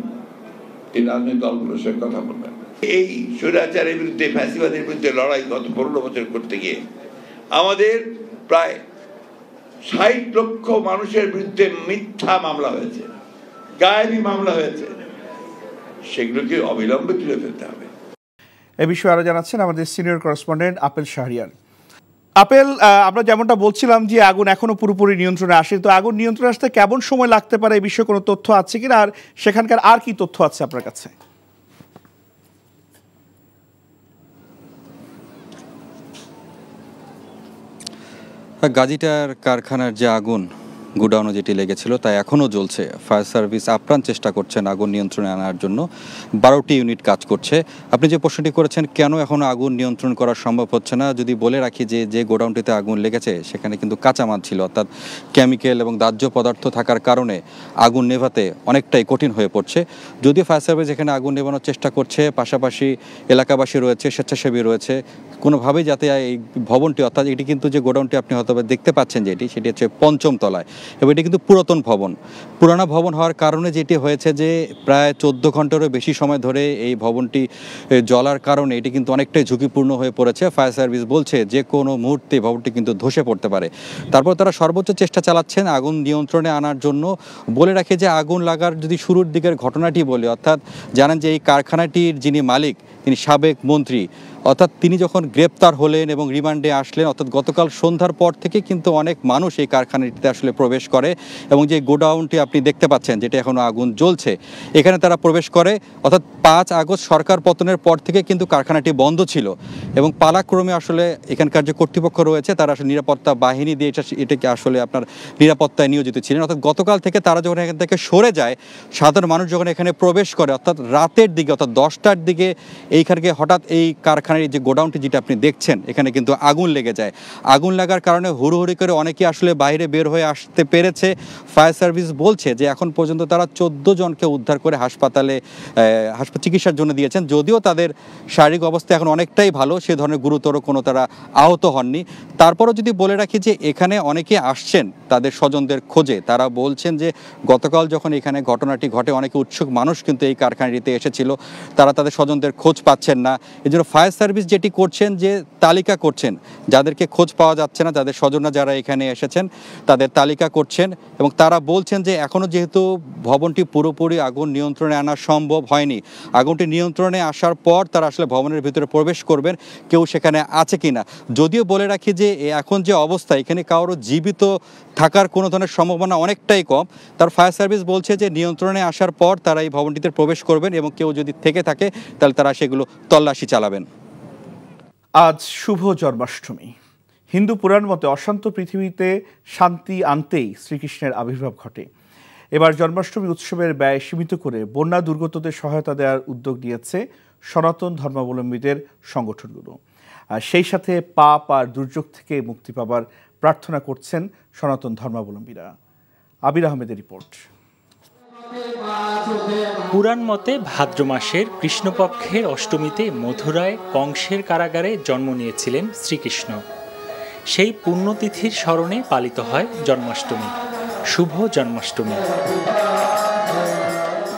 তিনি রাজনৈতিক দলগুলোর সঙ্গে কথা বলবেন এই স্বৈরাচারের বিরুদ্ধে ফ্যাসিবাদের বিরুদ্ধে লড়াই গত পনেরো বছর করতে গিয়ে আমাদের প্রায় ষাট লক্ষ মানুষের বিরুদ্ধে মিথ্যা মামলা হয়েছে গায়েবী মামলা হয়েছে সেগুলোকে অবিলম্বে তুলে ফেলতে হবে এ বিষয়ে আরো জানাচ্ছেন আমাদের সিনিয়র করেসপন্ডেন্ট আপেল শাহরিয়ান আপেল আমরা যেমনটা বলছিলাম যে আগুন এখনো পুরোপুরি নিয়ন্ত্রণে আসে তো আগুন নিয়ন্ত্রণে আসতে কেমন সময় লাগতে পারে এই বিষয়ে কোনো তথ্য আছে কিনা আর সেখানকার আর কি তথ্য আছে আপনার কাছে গাজিটার কারখানার যে আগুন গুডাউনে যেটি লেগেছিল তা এখনও জ্বলছে ফায়ার সার্ভিস আপ্রাণ চেষ্টা করছেন আগুন নিয়ন্ত্রণে আনার জন্য বারোটি ইউনিট কাজ করছে আপনি যে প্রশ্নটি করেছেন কেন এখনও আগুন নিয়ন্ত্রণ করা সম্ভব হচ্ছে না যদি বলে রাখি যে যে গোডাউনটিতে আগুন লেগেছে সেখানে কিন্তু কাঁচামাল ছিল অর্থাৎ কেমিক্যাল এবং দাহ্য পদার্থ থাকার কারণে আগুন নেভাতে অনেকটাই কঠিন হয়ে পড়ছে যদিও ফায়ার সার্ভিস এখানে আগুন নেভানোর চেষ্টা করছে পাশাপাশি এলাকাবাসী রয়েছে স্বেচ্ছাসেবী রয়েছে কোনোভাবে যাতে এই ভবনটি অর্থাৎ এটি কিন্তু যে গোডাউনটি আপনি হয়তো দেখতে পাচ্ছেন যেটি সেটি হচ্ছে পঞ্চম তলায় এবং এটি কিন্তু পুরাতন ভবন পুরানো ভবন হওয়ার কারণে যেটি হয়েছে যে প্রায় চোদ্দ ঘন্টারও বেশি সময় ধরে এই ভবনটি জলার কারণে এটি কিন্তু অনেকটাই ঝুঁকিপূর্ণ হয়ে পড়েছে ফায়ার সার্ভিস বলছে যে কোনো মুহূর্তে ভবনটি কিন্তু ধসে পড়তে পারে তারপর তারা সর্বোচ্চ চেষ্টা চালাচ্ছেন আগুন নিয়ন্ত্রণে আনার জন্য বলে রাখে যে আগুন লাগার যদি শুরুর দিকের ঘটনাটি বলি অর্থাৎ জানেন যে এই কারখানাটির যিনি মালিক তিনি সাবেক মন্ত্রী অর্থাৎ তিনি যখন গ্রেপ্তার হলেন এবং রিমান্ডে আসলেন অর্থাৎ গতকাল সন্ধ্যার পর থেকে কিন্তু অনেক মানুষ এই কারখানাটিতে আসলে প্রবেশ করে এবং যে গোডাউনটি আপনি দেখতে পাচ্ছেন যেটা এখনও আগুন জ্বলছে এখানে তারা প্রবেশ করে অর্থাৎ পাঁচ আগস্ট সরকার পতনের পর থেকে কিন্তু কারখানাটি বন্ধ ছিল এবং পালাক্রমে আসলে এখানকার যে কর্তৃপক্ষ রয়েছে তারা আসলে নিরাপত্তা বাহিনী দিয়ে এটা এটাকে আসলে আপনার নিরাপত্তায় নিয়োজিত ছিলেন অর্থাৎ গতকাল থেকে তারা যখন এখান থেকে সরে যায় সাধারণ মানুষ যখন এখানে প্রবেশ করে অর্থাৎ রাতের দিকে অর্থাৎ দশটার দিকে এইখানকে হঠাৎ এই কারখানা এখানে যে গোডাউনটি যেটা আপনি দেখছেন এখানে কিন্তু আগুন লেগে যায় আগুন লাগার কারণে হুড়োহুড়ি করে অনেকে আসলে বাইরে বের হয়ে আসতে পেরেছে ফায়ার সার্ভিস বলছে যে এখন পর্যন্ত তারা চোদ্দ জনকে উদ্ধার করে হাসপাতালে হাসপাতাল চিকিৎসার জন্য দিয়েছেন যদিও তাদের শারীরিক অবস্থা এখন অনেকটাই ভালো সে ধরনের গুরুতর কোনো তারা আহত হননি তারপরও যদি বলে রাখি যে এখানে অনেকে আসছেন তাদের স্বজনদের খোঁজে তারা বলছেন যে গতকাল যখন এখানে ঘটনাটি ঘটে অনেকে উৎসুক মানুষ কিন্তু এই কারখানাটিতে এসেছিল তারা তাদের স্বজনদের খোঁজ পাচ্ছেন না এই জন্য ফায়ার সার্ভিস যেটি করছেন যে তালিকা করছেন যাদেরকে খোঁজ পাওয়া যাচ্ছে না যাদের স্বজনরা যারা এখানে এসেছেন তাদের তালিকা করছেন এবং তারা বলছেন যে এখনও যেহেতু ভবনটি পুরোপুরি আগুন নিয়ন্ত্রণে আনা সম্ভব হয়নি আগুনটি নিয়ন্ত্রণে আসার পর তারা আসলে ভবনের ভিতরে প্রবেশ করবেন কেউ সেখানে আছে কি না যদিও বলে রাখি যে এখন যে অবস্থা এখানে কারোর জীবিত থাকার কোনো ধরনের সম্ভাবনা অনেকটাই কম তার ফায়ার সার্ভিস বলছে যে নিয়ন্ত্রণে আসার পর তারা এই ভবনটিতে প্রবেশ করবেন এবং কেউ যদি থেকে থাকে তাহলে তারা সেগুলো তল্লাশি চালাবেন আজ শুভ জন্মাষ্টমী হিন্দু পুরাণ মতে অশান্ত পৃথিবীতে শান্তি আনতেই শ্রীকৃষ্ণের আবির্ভাব ঘটে এবার জন্মাষ্টমী উৎসবের ব্যয় সীমিত করে বন্যা দুর্গতদের সহায়তা দেওয়ার উদ্যোগ নিয়েছে সনাতন ধর্মাবলম্বীদের সংগঠনগুলো আর সেই সাথে পাপ আর দুর্যোগ থেকে মুক্তি পাবার প্রার্থনা করছেন সনাতন ধর্মাবলম্বীরা আবির আহমেদের রিপোর্ট পুরাণ মতে ভাদ্র মাসের কৃষ্ণপক্ষের অষ্টমীতে মধুরায় কংসের কারাগারে জন্ম নিয়েছিলেন শ্রীকৃষ্ণ সেই পুণ্যতিথির স্মরণে পালিত হয় জন্মাষ্টমী শুভ জন্মাষ্টমী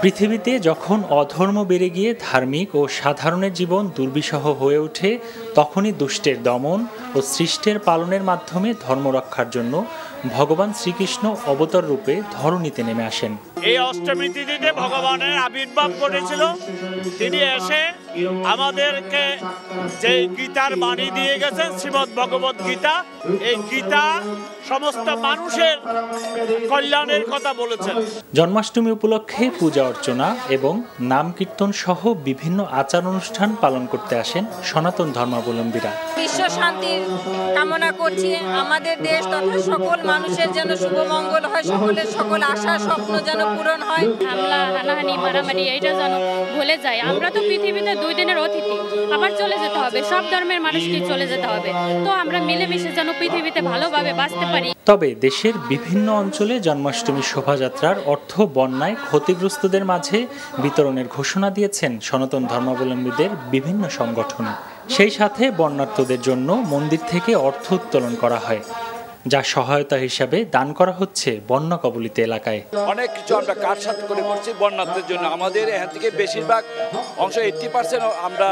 পৃথিবীতে যখন অধর্ম বেড়ে গিয়ে ধার্মিক ও সাধারণের জীবন দুর্বিষহ হয়ে ওঠে তখনই দুষ্টের দমন ও সৃষ্টের পালনের মাধ্যমে ধর্ম রক্ষার জন্য ভগবান শ্রীকৃষ্ণ অবতর রূপে ধরণীতে নেমে আসেন এই অষ্টমী তিথিতে ভগবানের আবির্ভাব ঘটেছিল তিনি এসে আমাদেরকে যে গীতার বাণী দিয়ে গেছেন শ্রীমৎ ভগবত গীতা এই গীতা সমস্ত মানুষের কল্যাণের কথা বলেছেন জন্মাষ্টমী উপলক্ষে পূজা অর্চনা এবং নাম কীর্তন সহ বিভিন্ন আচার অনুষ্ঠান পালন করতে আসেন সনাতন ধর্মাবলম্বীরা বিশ্ব শান্তির কামনা করছি আমাদের দেশ তথা সকল মানুষের যেন শুভমঙ্গল হয় সকলের সকল আশা স্বপ্ন যেন পূরণ হয় হামলা হানাহানি মারামারি এটা যেন ভুলে যায় আমরা তো পৃথিবীতে দুই দিনের অতিথি আবার চলে যেতে হবে সব ধর্মের মানুষকে চলে যেতে হবে তো আমরা মিলেমিশে যেন পৃথিবীতে ভালোভাবে বাঁচতে পারি তবে দেশের বিভিন্ন অঞ্চলে জন্মাষ্টমী শোভাযাত্রার অর্থ বন্যায় ক্ষতিগ্রস্তদের মাঝে বিতরণের ঘোষণা দিয়েছেন সনাতন ধর্মাবলম্বীদের বিভিন্ন সংগঠন সেই সাথে বন্যার্থদের জন্য মন্দির থেকে অর্থ উত্তোলন করা হয় যা সহায়তা হিসাবে দান করা হচ্ছে বন্যা কবলিত এলাকায় অনেক কিছু আমরা কাটসাট করে করছি বন্যার্থের জন্য আমাদের এখান থেকে বেশিরভাগ অংশ এইটটি পার্সেন্ট আমরা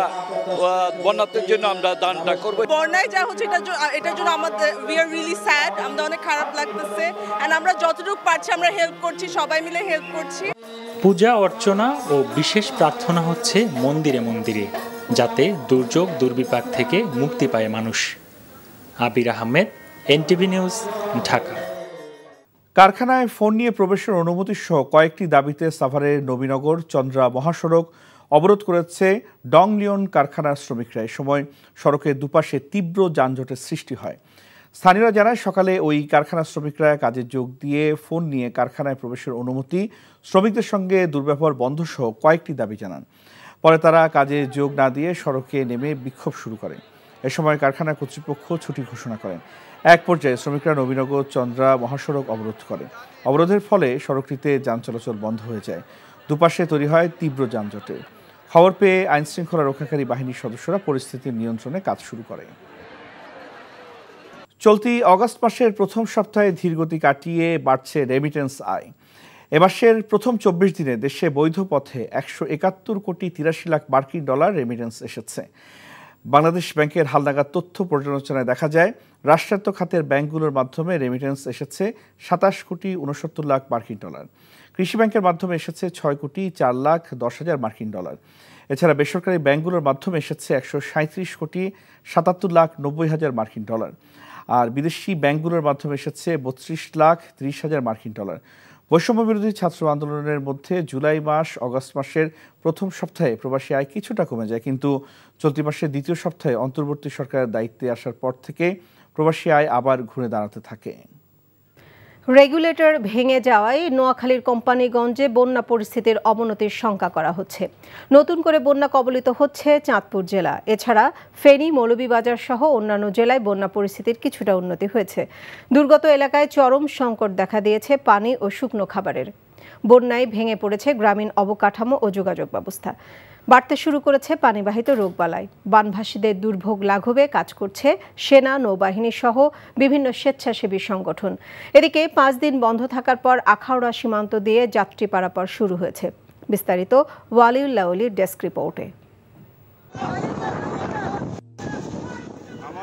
বন্যার্থের জন্য আমরা দানটা করব বন্যায় যা হচ্ছে এটা এটার জন্য আমাদের উই আর রিয়েলি স্যাড আমাদের অনেক খারাপ লাগতেছে এন্ড আমরা যতটুকু পারছি আমরা হেল্প করছি সবাই মিলে হেল্প করছি পূজা অর্চনা ও বিশেষ প্রার্থনা হচ্ছে মন্দিরে মন্দিরে যাতে দুর্যোগ দুর্বিপাক থেকে মুক্তি পায় মানুষ আবির আহমেদ এনটিভি নিউজ ঢাকা কারখানায় ফোন নিয়ে প্রবেশের অনুমতি সহ কয়েকটি দাবিতে সাভারের নবীনগর চন্দ্রা মহাসড়ক অবরোধ করেছে ডং লিওন কারখানার শ্রমিকরা এ সময় সড়কের দুপাশে তীব্র যানজটের সৃষ্টি হয় স্থানীয়রা জানায় সকালে ওই কারখানার শ্রমিকরা কাজে যোগ দিয়ে ফোন নিয়ে কারখানায় প্রবেশের অনুমতি শ্রমিকদের সঙ্গে দুর্ব্যবহার বন্ধ সহ কয়েকটি দাবি জানান পরে তারা কাজে যোগ না দিয়ে সড়কে নেমে বিক্ষোভ শুরু করেন এ সময় কারখানা কর্তৃপক্ষ ছুটি ঘোষণা করেন এক পর্যায়ে শ্রমিকরা নবীনগর চন্দ্রা মহাসড়ক অবরোধ করে অবরোধের ফলে সড়কটিতে যান চলাচল বন্ধ হয়ে যায় দুপাশে তৈরি হয় তীব্র যানজটে খবর পেয়ে আইনশৃঙ্খলা রক্ষাকারী বাহিনীর সদস্যরা পরিস্থিতি নিয়ন্ত্রণে কাজ শুরু করে চলতি অগস্ট মাসের প্রথম সপ্তাহে ধীরগতি কাটিয়ে বাড়ছে রেমিটেন্স আয় মাসের প্রথম চব্বিশ দিনে দেশে বৈধ পথে একশো একাত্তর কোটি তিরাশি লাখ মার্কিন ডলার রেমিটেন্স এসেছে বাংলাদেশ ব্যাংকের হালনাগাদ তথ্য পর্যালোচনায় দেখা যায় রাষ্ট্রায়ত্ত খাতের ব্যাংকগুলোর মাধ্যমে রেমিটেন্স এসেছে সাতাশ কোটি উনসত্তর লাখ মার্কিন ডলার কৃষি ব্যাংকের মাধ্যমে এসেছে ছয় কোটি চার লাখ দশ হাজার মার্কিন ডলার এছাড়া বেসরকারি ব্যাংকগুলোর মাধ্যমে এসেছে একশো সাঁত্রিশ কোটি সাতাত্তর লাখ নব্বই হাজার মার্কিন ডলার আর বিদেশি ব্যাংকগুলোর মাধ্যমে এসেছে বত্রিশ লাখ ত্রিশ হাজার মার্কিন ডলার বৈষম্য বিরোধী ছাত্র আন্দোলনের মধ্যে জুলাই মাস অগস্ট মাসের প্রথম সপ্তাহে প্রবাসী আয় কিছুটা কমে যায় কিন্তু চলতি মাসের দ্বিতীয় সপ্তাহে অন্তর্বর্তী সরকারের দায়িত্বে আসার পর থেকে প্রবাসী আয় আবার ঘুরে দাঁড়াতে থাকে রেগুলেটর ভেঙে যাওয়ায় নোয়াখালীর কোম্পানিগঞ্জে বন্যা পরিস্থিতির অবনতির শঙ্কা করা হচ্ছে নতুন করে বন্যা কবলিত হচ্ছে চাঁদপুর জেলা এছাড়া ফেনী মৌলভীবাজার সহ অন্যান্য জেলায় বন্যা পরিস্থিতির কিছুটা উন্নতি হয়েছে দুর্গত এলাকায় চরম সংকট দেখা দিয়েছে পানি ও শুকনো খাবারের বন্যায় ভেঙে পড়েছে গ্রামীণ অবকাঠামো ও যোগাযোগ ব্যবস্থা বাড়তে শুরু করেছে পানিবাহিত রোগবালাই বানভাসীদের দুর্ভোগ লাঘবে কাজ করছে সেনা নৌবাহিনী সহ বিভিন্ন স্বেচ্ছাসেবী সংগঠন এদিকে পাঁচ দিন বন্ধ থাকার পর আখাউড়া সীমান্ত দিয়ে যাত্রী পারাপার শুরু হয়েছে বিস্তারিত ওয়ালিউল ডেস্ক রিপোর্টে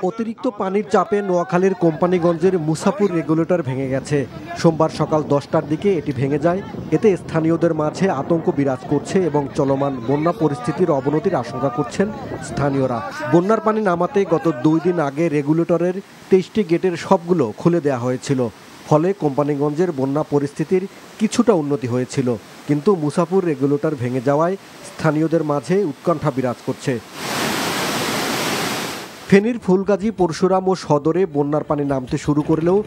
অতিরিক্ত পানির চাপে নোয়াখালীর কোম্পানিগঞ্জের মুসাপুর রেগুলেটর ভেঙে গেছে সোমবার সকাল দশটার দিকে এটি ভেঙে যায় এতে স্থানীয়দের মাঝে আতঙ্ক বিরাজ করছে এবং চলমান বন্যা পরিস্থিতির অবনতির আশঙ্কা করছেন স্থানীয়রা বন্যার পানি নামাতে গত দুই দিন আগে রেগুলেটরের তেইশটি গেটের সবগুলো খুলে দেওয়া হয়েছিল ফলে কোম্পানিগঞ্জের বন্যা পরিস্থিতির কিছুটা উন্নতি হয়েছিল কিন্তু মুসাপুর রেগুলেটর ভেঙে যাওয়ায় স্থানীয়দের মাঝে উৎকণ্ঠা বিরাজ করছে ফেনীর ফুলগাজী পরশুরাম ও সদরে বন্যার পানি নামতে শুরু করলেও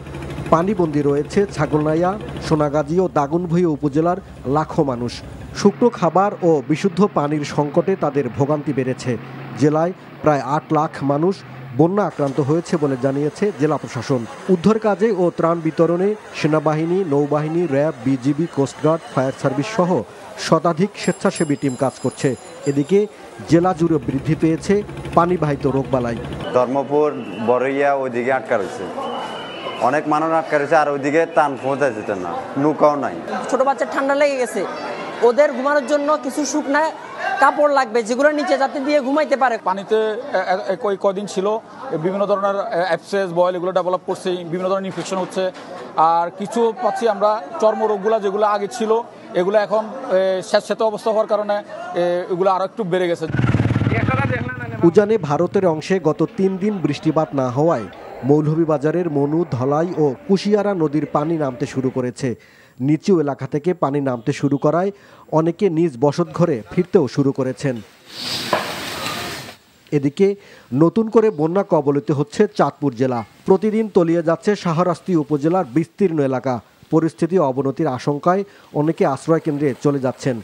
পানিবন্দি রয়েছে ছাগলনাইয়া সোনাগাজী ও দাগুনভূঞা উপজেলার লাখো মানুষ শুকনো খাবার ও বিশুদ্ধ পানির সংকটে তাদের ভোগান্তি বেড়েছে জেলায় প্রায় আট লাখ মানুষ বন্যা আক্রান্ত হয়েছে বলে জানিয়েছে জেলা প্রশাসন উদ্ধার কাজে ও ত্রাণ বিতরণে সেনাবাহিনী নৌবাহিনী RAB BGB coast guard fire service সহ শতাধিক স্বেচ্ছাসেবী টিম কাজ করছে এদিকে জেলা জুড়ে বৃদ্ধি পেয়েছে পানিবাহিত রোগবালাই ধর্মপুর বড়ইয়া ওইদিকে আটকা রয়েছে অনেক মানুষ আটকা রয়েছে আর ওইদিকে টান পৌঁছায় যেতে না নৌকাও নাই ছোট বাচ্চার ঠান্ডা লেগে গেছে ওদের ঘুমানোর জন্য কিছু শুকনা কাপড় লাগবে যেগুলো নিচে যাতে দিয়ে ঘুমাইতে পারে পানিতে কই কদিন ছিল বিভিন্ন ধরনের অ্যাপসেস বয়েল এগুলো ডেভেলপ করছে বিভিন্ন ধরনের ইনফেকশন হচ্ছে আর কিছু পাচ্ছি আমরা চর্মরোগগুলো যেগুলো আগে ছিল এগুলো এখন স্বেচ্ছেত অবস্থা হওয়ার কারণে এগুলো আরও একটু বেড়ে গেছে উজানে ভারতের অংশে গত তিন দিন বৃষ্টিপাত না হওয়ায় মৌলভীবাজারের মনু ধলাই ও কুশিয়ারা নদীর পানি নামতে শুরু করেছে নিচু এলাকা থেকে পানি নামতে শুরু করায় অনেকে নিজ বসত ঘরে ফিরতেও শুরু করেছেন এদিকে নতুন করে বন্যা কবলিত হচ্ছে চাঁদপুর জেলা প্রতিদিন তলিয়ে যাচ্ছে শাহরাস্তি উপজেলার বিস্তীর্ণ এলাকা পরিস্থিতি অবনতির আশঙ্কায় অনেকে আশ্রয় কেন্দ্রে চলে যাচ্ছেন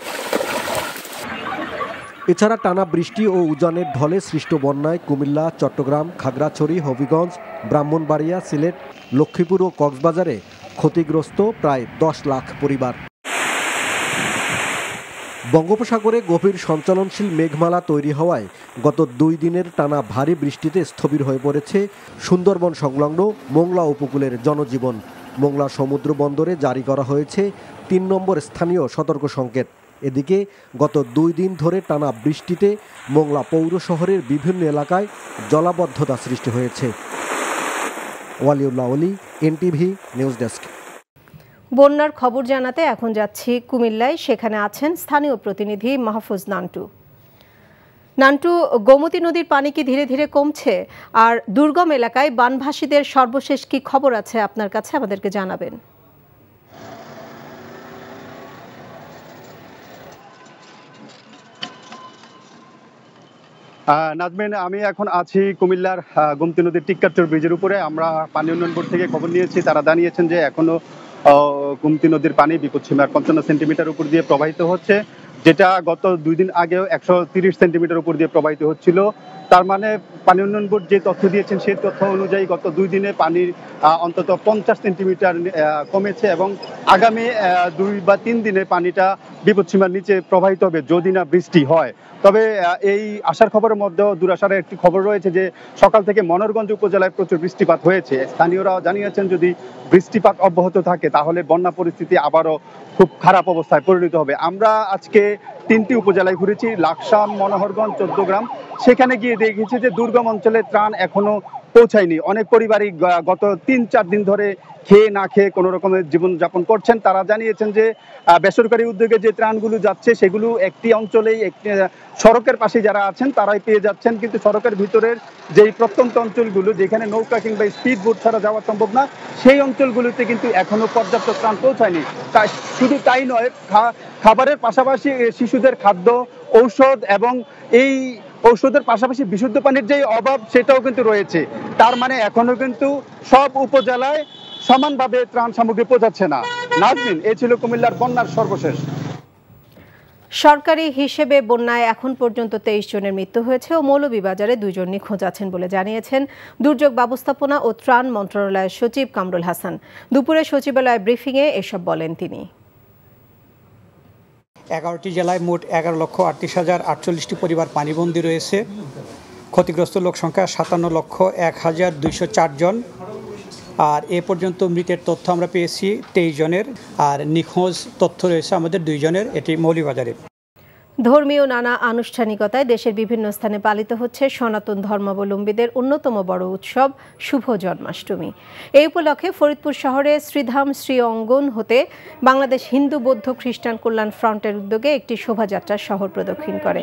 এছাড়া টানা বৃষ্টি ও উজানের ঢলে সৃষ্ট বন্যায় কুমিল্লা চট্টগ্রাম খাগড়াছড়ি হবিগঞ্জ ব্রাহ্মণবাড়িয়া সিলেট লক্ষ্মীপুর ও কক্সবাজারে ক্ষতিগ্রস্ত প্রায় দশ লাখ পরিবার বঙ্গোপসাগরে গভীর সঞ্চালনশীল মেঘমালা তৈরি হওয়ায় গত দুই দিনের টানা ভারী বৃষ্টিতে স্থবির হয়ে পড়েছে সুন্দরবন সংলগ্ন মোংলা উপকূলের জনজীবন মোংলা সমুদ্র বন্দরে জারি করা হয়েছে তিন নম্বর স্থানীয় সতর্ক সংকেত এদিকে গত দুই দিন ধরে টানা বৃষ্টিতে মোংলা পৌর শহরের বিভিন্ন এলাকায় জলাবদ্ধতা সৃষ্টি হয়েছে ওয়ালিউল্লাহ অলি এনটিভি নিউজ ডেস্ক বন্যার খবর জানাতে এখন যাচ্ছি কুমিল্লায় সেখানে আছেন স্থানীয় প্রতিনিধি মাহফুজ নান্টু নান্টু গোমতী নদীর পানি কি ধীরে ধীরে কমছে আর দুর্গম এলাকায় বানভাসীদের সর্বশেষ কি খবর আছে আপনার কাছে আমাদেরকে জানাবেন নাজমেন আমি এখন আছি কুমিল্লার গোমতী নদীর টিকাটোর ব্রিজের উপরে আমরা পানি উন্নয়ন বোর্ড থেকে খবর নিয়েছি তারা জানিয়েছেন যে এখনো গোমতী নদীর পানি বিপদ সীমার পঞ্চান্ন সেন্টিমিটার উপর দিয়ে প্রবাহিত হচ্ছে যেটা গত দুই দিন আগেও একশো তিরিশ সেন্টিমিটার উপর দিয়ে প্রবাহিত হচ্ছিল তার মানে পানি উন্নয়ন বোর্ড যে তথ্য দিয়েছেন সেই তথ্য অনুযায়ী গত দুই দিনে পানির অন্তত পঞ্চাশ সেন্টিমিটার কমেছে এবং আগামী দুই বা তিন দিনে পানিটা বিপদসীমার নিচে প্রবাহিত হবে যদি না বৃষ্টি হয় তবে এই আসার খবরের মধ্যেও দুরাশার একটি খবর রয়েছে যে সকাল থেকে মনোরগঞ্জ উপজেলায় প্রচুর বৃষ্টিপাত হয়েছে স্থানীয়রা জানিয়েছেন যদি বৃষ্টিপাত অব্যাহত থাকে তাহলে বন্যা পরিস্থিতি আবারও খুব খারাপ অবস্থায় পরিণত হবে আমরা আজকে তিনটি উপজেলায় ঘুরেছি লাকসাম মনোহরগঞ্জ চোদ্দগ্রাম সেখানে গিয়ে দেখেছি যে দুর্গম অঞ্চলে ত্রাণ এখনো পৌঁছায়নি অনেক পরিবারই গত তিন চার দিন ধরে খেয়ে না খেয়ে কোনো রকমের জীবনযাপন করছেন তারা জানিয়েছেন যে বেসরকারি উদ্যোগে যে ত্রাণগুলো যাচ্ছে সেগুলো একটি অঞ্চলেই একটি সড়কের পাশে যারা আছেন তারাই পেয়ে যাচ্ছেন কিন্তু সড়কের ভিতরের যেই প্রত্যন্ত অঞ্চলগুলো যেখানে নৌকা কিংবা স্পিড বোট ছাড়া যাওয়া সম্ভব না সেই অঞ্চলগুলোতে কিন্তু এখনো পর্যাপ্ত ত্রাণ পৌঁছায়নি তাই শুধু তাই নয় খাবারের পাশাপাশি শিশুদের খাদ্য ঔষধ এবং এই ঔষধের পাশাপাশি বিশুদ্ধ পানির যে অভাব সেটাও কিন্তু রয়েছে তার মানে এখনও কিন্তু সব উপজেলায় সমানভাবে ত্রাণ সামগ্রী পৌঁছাচ্ছে না নাজমিন এ ছিল কুমিল্লার বন্যার সর্বশেষ সরকারি হিসেবে বন্যায় এখন পর্যন্ত তেইশ জনের মৃত্যু হয়েছে ও বাজারে দুজন নিখোঁজ আছেন বলে জানিয়েছেন দুর্যোগ ব্যবস্থাপনা ও ত্রাণ মন্ত্রণালয়ের সচিব কামরুল হাসান দুপুরে সচিবালয়ে ব্রিফিংয়ে এসব বলেন তিনি এগারোটি জেলায় মোট এগারো লক্ষ আটত্রিশ হাজার আটচল্লিশটি পরিবার পানিবন্দী রয়েছে ক্ষতিগ্রস্ত লোক সংখ্যা সাতান্ন লক্ষ এক হাজার দুইশো চারজন আর এ পর্যন্ত মৃতের তথ্য আমরা পেয়েছি তেইশ জনের আর নিখোঁজ তথ্য রয়েছে আমাদের দুইজনের এটি মৌলিবাজারের ধর্মীয় নানা আনুষ্ঠানিকতায় দেশের বিভিন্ন স্থানে পালিত হচ্ছে সনাতন ধর্মাবলম্বীদের অন্যতম বড় উৎসব শুভ জন্মাষ্টমী এই উপলক্ষে ফরিদপুর শহরে শ্রীধাম শ্রী অঙ্গন হতে বাংলাদেশ হিন্দু বৌদ্ধ খ্রিস্টান কল্যাণ ফ্রন্টের উদ্যোগে একটি শোভাযাত্রা শহর প্রদক্ষিণ করে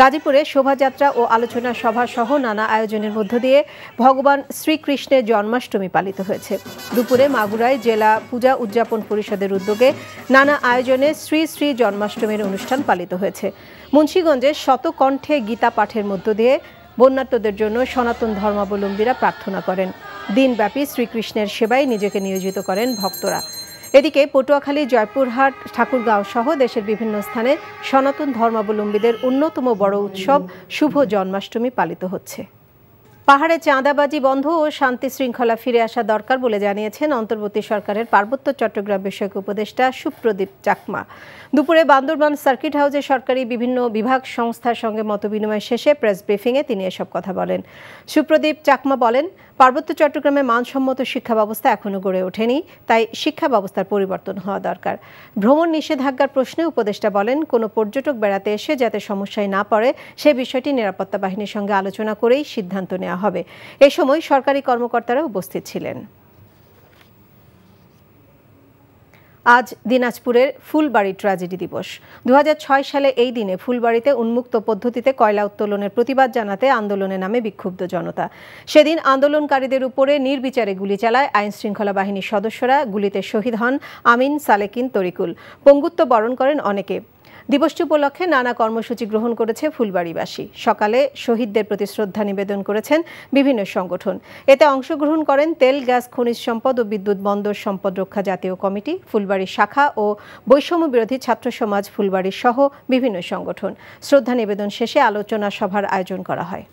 গাজীপুরে শোভাযাত্রা ও আলোচনা সভা সহ নানা আয়োজনের মধ্য দিয়ে ভগবান শ্রীকৃষ্ণের জন্মাষ্টমী পালিত হয়েছে দুপুরে মাগুরায় জেলা পূজা উদযাপন পরিষদের উদ্যোগে নানা আয়োজনে শ্রী শ্রী জন্মাষ্টমীর অনুষ্ঠান পালিত হয়েছে মুন্সীগঞ্জে শতকণ্ঠে গীতা পাঠের মধ্য দিয়ে বন্যাট্যদের জন্য সনাতন ধর্মাবলম্বীরা প্রার্থনা করেন দিনব্যাপী শ্রীকৃষ্ণের সেবায় নিজেকে নিয়োজিত করেন ভক্তরা এদিকে পটুয়াখালী জয়পুরহাট ঠাকুরগাঁও সহ দেশের বিভিন্ন স্থানে সনাতন ধর্মাবলম্বীদের অন্যতম বড় উৎসব শুভ জন্মাষ্টমী পালিত হচ্ছে পাহাড়ে চাঁদাবাজি বন্ধ ও শান্তি শৃঙ্খলা ফিরে আসা দরকার বলে জানিয়েছেন অন্তর্বর্তী সরকারের পার্বত্য চট্টগ্রাম বিষয়ক উপদেষ্টা সুপ্রদীপ চাকমা দুপুরে বান্দরবান সার্কিট হাউসে সরকারি বিভিন্ন বিভাগ সংস্থার সঙ্গে মতবিনিময় শেষে প্রেস ব্রিফিংয়ে তিনি এসব কথা বলেন সুপ্রদীপ চাকমা বলেন পার্বত্য চট্টগ্রামে মানসম্মত শিক্ষা ব্যবস্থা এখনও গড়ে ওঠেনি তাই শিক্ষা ব্যবস্থার পরিবর্তন হওয়া দরকার ভ্রমণ নিষেধাজ্ঞার প্রশ্নে উপদেষ্টা বলেন কোনো পর্যটক বেড়াতে এসে যাতে সমস্যায় না পড়ে সে বিষয়টি নিরাপত্তা বাহিনীর সঙ্গে আলোচনা করেই সিদ্ধান্ত নেওয়া নেওয়া হবে এ সময় সরকারি কর্মকর্তারা উপস্থিত ছিলেন আজ দিনাজপুরের ফুলবাড়ি ট্র্যাজেডি দিবস দু সালে এই দিনে ফুলবাড়িতে উন্মুক্ত পদ্ধতিতে কয়লা উত্তোলনের প্রতিবাদ জানাতে আন্দোলনে নামে বিক্ষুব্ধ জনতা সেদিন আন্দোলনকারীদের উপরে নির্বিচারে গুলি চালায় আইন শৃঙ্খলা বাহিনীর সদস্যরা গুলিতে শহীদ হন আমিন সালেকিন তরিকুল পঙ্গুত্ব বরণ করেন অনেকে দিবসটি উপলক্ষে নানা কর্মসূচি গ্রহণ করেছে ফুলবাড়িবাসী সকালে শহীদদের প্রতি শ্রদ্ধা নিবেদন করেছেন বিভিন্ন সংগঠন এতে অংশগ্রহণ করেন তেল গ্যাস খনিজ সম্পদ ও বিদ্যুৎ বন্দর সম্পদ রক্ষা জাতীয় কমিটি ফুলবাড়ির শাখা ও বৈষম্য বিরোধী ছাত্র সমাজ ফুলবাড়ির সহ বিভিন্ন সংগঠন শ্রদ্ধা নিবেদন শেষে আলোচনা সভার আয়োজন করা হয়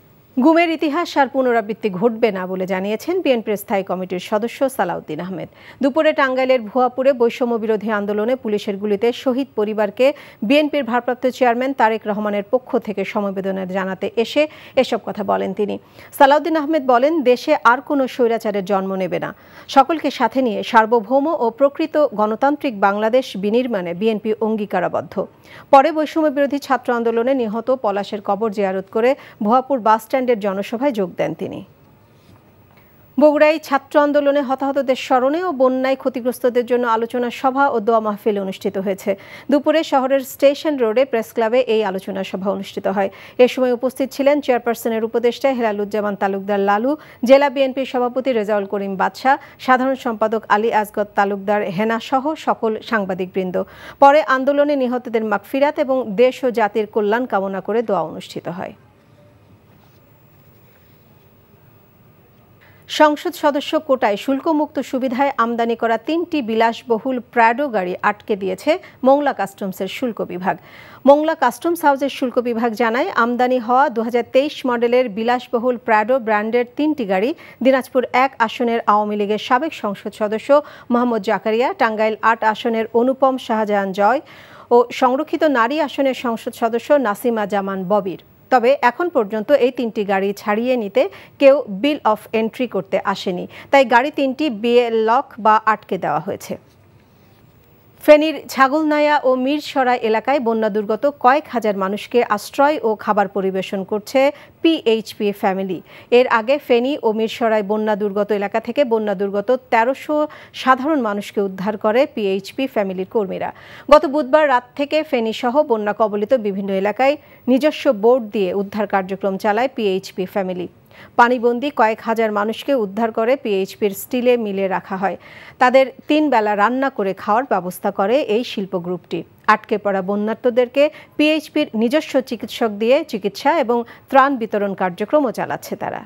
গুমের ইতিহাস আর পুনরাবৃত্তি ঘটবে না বলে জানিয়েছেন বিএনপির স্থায়ী কমিটির সদস্য সালাউদ্দিন আহমেদ দুপুরে টাঙ্গাইলের ভুয়াপুরে বৈষম্য বিরোধী আন্দোলনে পুলিশের গুলিতে শহীদ পরিবারকে বিএনপির ভারপ্রাপ্ত চেয়ারম্যান তারেক রহমানের পক্ষ থেকে সমবেদনা জানাতে এসে এসব কথা বলেন তিনি সালাউদ্দিন আহমেদ বলেন দেশে আর কোনো স্বৈরাচারের জন্ম নেবে না সকলকে সাথে নিয়ে সার্বভৌম ও প্রকৃত গণতান্ত্রিক বাংলাদেশ বিনির্মাণে বিএনপি অঙ্গীকারাবদ্ধ পরে বৈষম্য বিরোধী ছাত্র আন্দোলনে নিহত পলাশের কবর জিয়ারত করে ভুয়াপুর বাস স্ট্যান্ড আইল্যান্ডের জনসভায় যোগ দেন তিনি বগুড়ায় ছাত্র আন্দোলনে হতাহতদের স্মরণে ও বন্যায় ক্ষতিগ্রস্তদের জন্য আলোচনা সভা ও দোয়া মাহফিল অনুষ্ঠিত হয়েছে দুপুরে শহরের স্টেশন রোডে প্রেস ক্লাবে এই আলোচনা সভা অনুষ্ঠিত হয় এ সময় উপস্থিত ছিলেন চেয়ারপারসনের উপদেষ্টা হেলালুজ্জামান তালুকদার লালু জেলা বিএনপির সভাপতি রেজাউল করিম বাদশাহ সাধারণ সম্পাদক আলী আজগত তালুকদার হেনা সহ সকল সাংবাদিকবৃন্দ পরে আন্দোলনে নিহতদের মাগফিরাত এবং দেশ ও জাতির কল্যাণ কামনা করে দোয়া অনুষ্ঠিত হয় সংসদ সদস্য কোটায় শুল্কমুক্ত সুবিধায় আমদানি করা তিনটি বিলাসবহুল প্রাডো গাড়ি আটকে দিয়েছে মোংলা কাস্টমসের শুল্ক বিভাগ মোংলা কাস্টমস হাউসের শুল্ক বিভাগ জানায় আমদানি হওয়া দু মডেলের বিলাসবহুল প্রাডো ব্র্যান্ডের তিনটি গাড়ি দিনাজপুর এক আসনের আওয়ামী লীগের সাবেক সংসদ সদস্য মোহাম্মদ জাকারিয়া টাঙ্গাইল আট আসনের অনুপম শাহজাহান জয় ও সংরক্ষিত নারী আসনের সংসদ সদস্য নাসিমা জামান ববির তবে এখন পর্যন্ত এই তিনটি গাড়ি ছাড়িয়ে নিতে কেউ বিল অফ এন্ট্রি করতে আসেনি তাই গাড়ি তিনটি বিয়ে লক বা আটকে দেওয়া হয়েছে ফেনীর ছাগলনায়া ও মিরসরাই এলাকায় বন্যা দুর্গত কয়েক হাজার মানুষকে আশ্রয় ও খাবার পরিবেশন করছে পিএইচপি ফ্যামিলি এর আগে ফেনী ও মিরসরাই বন্যা দুর্গত এলাকা থেকে বন্যা দুর্গত তেরোশো সাধারণ মানুষকে উদ্ধার করে পিএইচপি ফ্যামিলির কর্মীরা গত বুধবার রাত থেকে ফেনী সহ বন্যা কবলিত বিভিন্ন এলাকায় নিজস্ব বোর্ড দিয়ে উদ্ধার কার্যক্রম চালায় পিএইচপি ফ্যামিলি পানিবন্দি কয়েক হাজার মানুষকে উদ্ধার করে পিএইচপির স্টিলে মিলে রাখা হয় তাদের তিন বেলা রান্না করে খাওয়ার ব্যবস্থা করে এই শিল্প গ্রুপটি আটকে পড়া বন্যার্থদেরকে পিএইচপির নিজস্ব চিকিৎসক দিয়ে চিকিৎসা এবং ত্রাণ বিতরণ কার্যক্রমও চালাচ্ছে তারা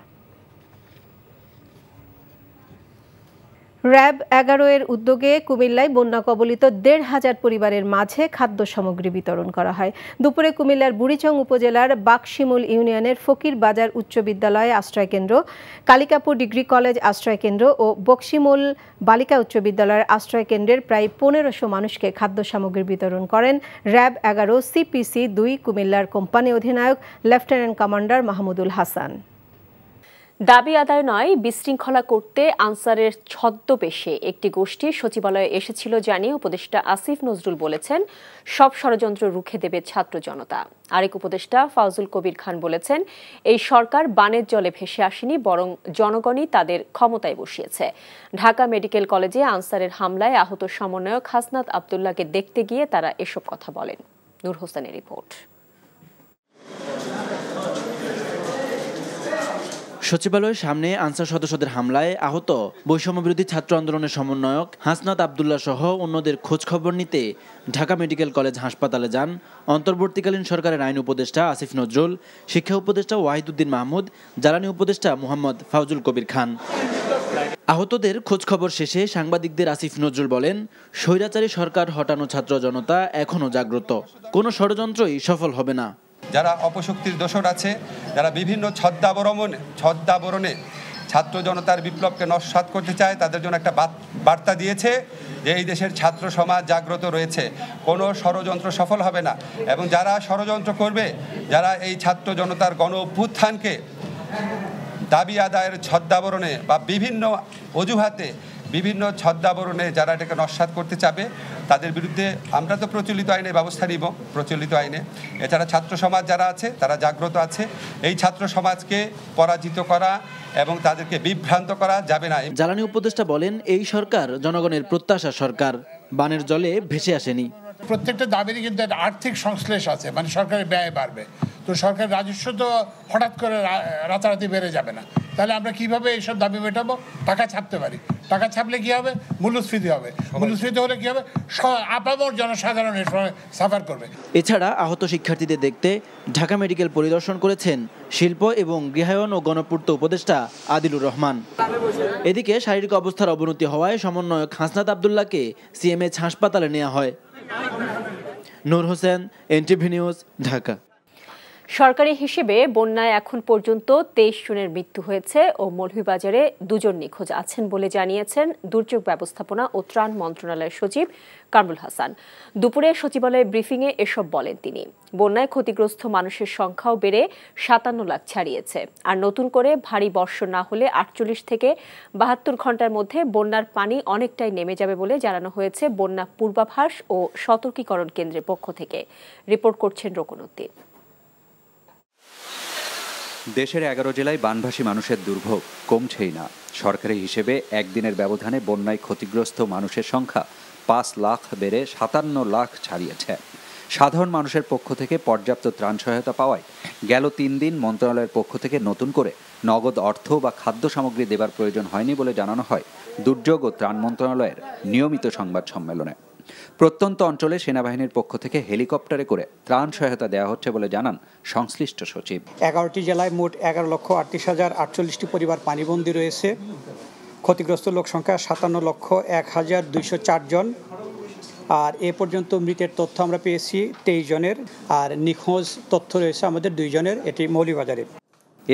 র্যাব এগারো এর উদ্যোগে কুমিল্লায় বন্যা কবলিত দেড় হাজার পরিবারের মাঝে খাদ্য সামগ্রী বিতরণ করা হয় দুপুরে কুমিল্লার বুড়িচং উপজেলার বাকশিমুল ইউনিয়নের ফকির বাজার উচ্চ বিদ্যালয় আশ্রয়কেন্দ্র কালিকাপুর ডিগ্রি কলেজ আশ্রয়কেন্দ্র ও বকশিমুল বালিকা উচ্চ বিদ্যালয়ের আশ্রয়কেন্দ্রের প্রায় পনেরোশো মানুষকে খাদ্য সামগ্রী বিতরণ করেন র্যাব এগারো সিপিসি দুই কুমিল্লার কোম্পানি অধিনায়ক লেফটেন্যান্ট কমান্ডার মাহমুদুল হাসান দাবি আদায় নয় বিশৃঙ্খলা করতে আনসারের ছদ্মবেশে একটি গোষ্ঠী সচিবালয়ে এসেছিল জানিয়ে উপদেষ্টা আসিফ নজরুল বলেছেন সব ষড়যন্ত্র রুখে দেবে ছাত্র জনতা আরেক উপদেষ্টা ফাউজুল কবির খান বলেছেন এই সরকার বানের জলে ভেসে আসেনি বরং জনগণই তাদের ক্ষমতায় বসিয়েছে ঢাকা মেডিকেল কলেজে আনসারের হামলায় আহত সমন্বয়ক হাসনাত আবদুল্লাহকে দেখতে গিয়ে তারা এসব কথা বলেন নূর হোসেনের রিপোর্ট সচিবালয়ের সামনে আনসার সদস্যদের হামলায় আহত বৈষম্যবিরোধী ছাত্র আন্দোলনের সমন্বয়ক হাসনাত আবদুল্লাহ সহ অন্যদের খোঁজ খবর নিতে ঢাকা মেডিকেল কলেজ হাসপাতালে যান অন্তর্বর্তীকালীন সরকারের আইন উপদেষ্টা আসিফ নজরুল শিক্ষা উপদেষ্টা ওয়াহিদুদ্দিন মাহমুদ জ্বালানি উপদেষ্টা মোহাম্মদ ফাউজুল কবির খান আহতদের খোঁজখবর শেষে সাংবাদিকদের আসিফ নজরুল বলেন স্বৈরাচারী সরকার হটানো ছাত্র জনতা এখনও জাগ্রত কোনো ষড়যন্ত্রই সফল হবে না যারা অপশক্তির দোষর আছে যারা বিভিন্ন ছদ্মাবরমন ছদ্মাবরণে ছাত্র জনতার বিপ্লবকে নস্বাত করতে চায় তাদের জন্য একটা বার্তা দিয়েছে যে এই দেশের ছাত্র সমাজ জাগ্রত রয়েছে কোনো ষড়যন্ত্র সফল হবে না এবং যারা ষড়যন্ত্র করবে যারা এই ছাত্র জনতার গণ অভ্যুত্থানকে দাবি আদায়ের ছদ্মাবরণে বা বিভিন্ন অজুহাতে বিভিন্ন ছদ্মাবরণে যারা এটাকে নস্বাত করতে চাবে তাদের বিরুদ্ধে আমরা তো প্রচলিত আইনে ব্যবস্থা নিব প্রচলিত আইনে এছাড়া ছাত্র সমাজ যারা আছে তারা জাগ্রত আছে এই ছাত্র সমাজকে পরাজিত করা এবং তাদেরকে বিভ্রান্ত করা যাবে না জ্বালানি উপদেষ্টা বলেন এই সরকার জনগণের প্রত্যাশা সরকার বানের জলে ভেসে আসেনি প্রত্যেকটা দাবিরই কিন্তু একটা আর্থিক সংশ্লেষ আছে মানে সরকারের ব্যয় বাড়বে তো সরকার রাজস্ব তো হঠাৎ করে রাতারাতি বেড়ে যাবে না তাহলে আমরা কিভাবে এইসব দাবি মেটাবো টাকা ছাপতে পারি টাকা ছাপলে কি হবে মূল্যস্ফীতি হবে মূল্যস্ফীতি হলে কি হবে আপামর জনসাধারণ এর সাফার করবে এছাড়া আহত শিক্ষার্থীদের দেখতে ঢাকা মেডিকেল পরিদর্শন করেছেন শিল্প এবং গৃহায়ন ও গণপূর্ত উপদেষ্টা আদিলুর রহমান এদিকে শারীরিক অবস্থার অবনতি হওয়ায় সমন্বয়ক হাসনাত আবদুল্লাহকে সিএমএইচ হাসপাতালে নেওয়া হয় নূর হোসেন এনটিভি নিউজ ঢাকা সরকারি হিসেবে বন্যায় এখন পর্যন্ত তেইশ জনের মৃত্যু হয়েছে ও মৌলভীবাজারে দুজন নিখোঁজ আছেন বলে জানিয়েছেন দুর্যোগ ব্যবস্থাপনা ও ত্রাণ মন্ত্রণালয়ের সচিব কামরুল হাসান দুপুরে সচিবালয়ে ব্রিফিংয়ে এসব বলেন তিনি বন্যায় ক্ষতিগ্রস্ত মানুষের সংখ্যাও বেড়ে সাতান্ন লাখ ছাড়িয়েছে আর নতুন করে ভারী বর্ষণ না হলে আটচল্লিশ থেকে বাহাত্তর ঘন্টার মধ্যে বন্যার পানি অনেকটাই নেমে যাবে বলে জানানো হয়েছে বন্যা পূর্বাভাস ও সতর্কীকরণ কেন্দ্রের পক্ষ থেকে রিপোর্ট করছেন রোকনুদ্দিন দেশের এগারো জেলায় বানভাসী মানুষের দুর্ভোগ কমছেই না সরকারি হিসেবে একদিনের ব্যবধানে বন্যায় ক্ষতিগ্রস্ত মানুষের সংখ্যা পাঁচ লাখ বেড়ে সাতান্ন লাখ ছাড়িয়েছে সাধারণ মানুষের পক্ষ থেকে পর্যাপ্ত ত্রাণ সহায়তা পাওয়ায় গেল তিন দিন মন্ত্রণালয়ের পক্ষ থেকে নতুন করে নগদ অর্থ বা খাদ্য সামগ্রী দেবার প্রয়োজন হয়নি বলে জানানো হয় দুর্যোগ ও ত্রাণ মন্ত্রণালয়ের নিয়মিত সংবাদ সম্মেলনে প্রত্যন্ত অঞ্চলে সেনাবাহিনীর পক্ষ থেকে হেলিকপ্টারে করে ত্রাণ সহায়তা দেওয়া হচ্ছে বলে জানান সংশ্লিষ্ট সচিব এগারোটি জেলায় মোট এগারো লক্ষ আটত্রিশ হাজার আটচল্লিশটি পরিবার পানিবন্দী রয়েছে ক্ষতিগ্রস্ত লোক সংখ্যা সাতান্ন লক্ষ এক হাজার দুইশো জন আর এ পর্যন্ত মৃতের তথ্য আমরা পেয়েছি তেইশ জনের আর নিখোঁজ তথ্য রয়েছে আমাদের দুইজনের এটি মৌলিকবাজারে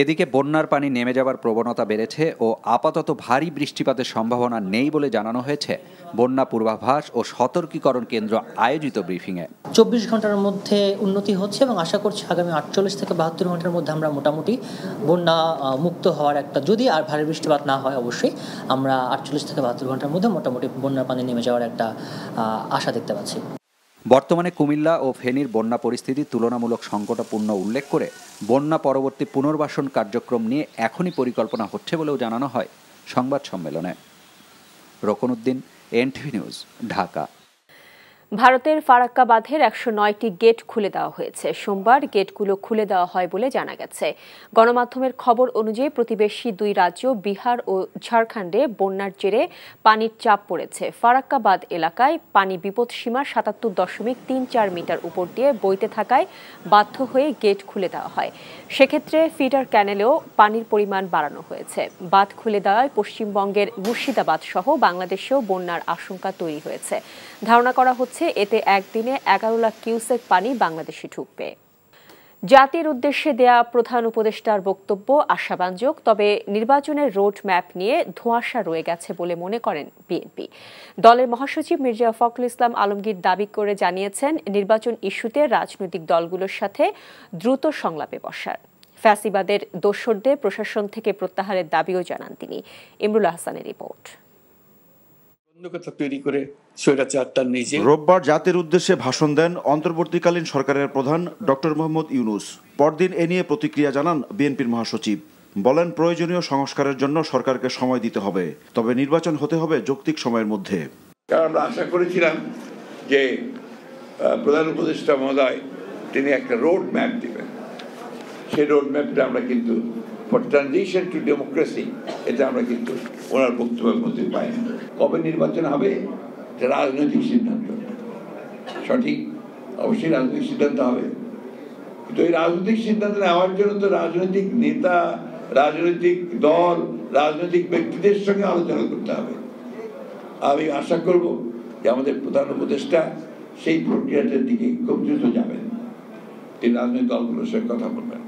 এদিকে বন্যার পানি নেমে যাবার প্রবণতা বেড়েছে ও আপাতত ভারী বৃষ্টিপাতের সম্ভাবনা নেই বলে জানানো হয়েছে বন্যা পূর্বাভাস ও সতর্কীকরণ কেন্দ্র আয়োজিত ব্রিফিংয়ে চব্বিশ ঘন্টার মধ্যে উন্নতি হচ্ছে এবং আশা করছি আগামী আটচল্লিশ থেকে বাহাত্তর ঘন্টার মধ্যে আমরা মোটামুটি বন্যা মুক্ত হওয়ার একটা যদি আর ভারী বৃষ্টিপাত না হয় অবশ্যই আমরা আটচল্লিশ থেকে বাহাত্তর ঘন্টার মধ্যে মোটামুটি বন্যার পানি নেমে যাওয়ার একটা আশা দেখতে পাচ্ছি বর্তমানে কুমিল্লা ও ফেনীর বন্যা পরিস্থিতি তুলনামূলক সংকটাপূর্ণ উল্লেখ করে বন্যা পরবর্তী পুনর্বাসন কার্যক্রম নিয়ে এখনই পরিকল্পনা হচ্ছে বলেও জানানো হয় সংবাদ সম্মেলনে রকনউদ্দিন এনটিভি নিউজ ঢাকা ভারতের ফারাক্কা বাঁধের একশো নয়টি গেট খুলে দেওয়া হয়েছে সোমবার গেটগুলো খুলে দেওয়া হয় বলে জানা গেছে গণমাধ্যমের খবর অনুযায়ী প্রতিবেশী দুই রাজ্য বিহার ও ঝাড়খণ্ডে বন্যার জেরে পানির চাপ পড়েছে ফারাক্কা বাঁধ এলাকায় পানি সীমা সাতাত্তর দশমিক তিন চার মিটার উপর দিয়ে বইতে থাকায় বাধ্য হয়ে গেট খুলে দেওয়া হয় সেক্ষেত্রে ফিডার ক্যানেলেও পানির পরিমাণ বাড়ানো হয়েছে বাঁধ খুলে দেওয়ায় পশ্চিমবঙ্গের মুর্শিদাবাদ সহ বাংলাদেশেও বন্যার আশঙ্কা তৈরি হয়েছে ধারণা করা হচ্ছে হয়েছে এতে একদিনে এগারো লাখ কিউসেক পানি বাংলাদেশে ঢুকবে জাতির উদ্দেশ্যে দেয়া প্রধান উপদেষ্টার বক্তব্য আশাবাঞ্জক তবে নির্বাচনের রোড ম্যাপ নিয়ে ধোঁয়াশা রয়ে গেছে বলে মনে করেন বিএনপি দলের মহাসচিব মির্জা ফখরুল ইসলাম আলমগীর দাবি করে জানিয়েছেন নির্বাচন ইস্যুতে রাজনৈতিক দলগুলোর সাথে দ্রুত সংলাপে বসার ফ্যাসিবাদের দোসরদের প্রশাসন থেকে প্রত্যাহারের দাবিও জানান তিনি ইমরুল আহসানের রিপোর্ট তৈরি করে স্বৈরাচার নিজে রোববার জাতির উদ্দেশ্যে ভাষণ দেন অন্তর্বর্তীকালীন সরকারের প্রধান ডক্টর মোহাম্মদ ইউনুস পরদিন এ নিয়ে প্রতিক্রিয়া জানান বিএনপির মহাসচিব বলেন প্রয়োজনীয় সংস্কারের জন্য সরকারকে সময় দিতে হবে তবে নির্বাচন হতে হবে যৌক্তিক সময়ের মধ্যে কারণ আমরা আশা করেছিলাম যে প্রধান উপদেষ্টা মহোদয় তিনি একটা রোড ম্যাপ দিবেন সেই রোড ম্যাপটা আমরা কিন্তু ফর ট্রানজিশন টু ডেমোক্রেসি এটা আমরা কিন্তু ওনার বক্তব্যের মধ্যে পাই না কবে নির্বাচন হবে রাজনৈতিক সিদ্ধান্ত সঠিক অবশ্যই রাজনৈতিক সিদ্ধান্ত হবে তো এই রাজনৈতিক সিদ্ধান্ত নেওয়ার জন্য তো রাজনৈতিক নেতা রাজনৈতিক দল রাজনৈতিক ব্যক্তিদের সঙ্গে আলোচনা করতে হবে আমি আশা করব যে আমাদের প্রধান উপদেষ্টা সেই প্রক্রিয়াটার দিকে খুব দ্রুত যাবেন তিনি রাজনৈতিক দলগুলোর সঙ্গে কথা বলবেন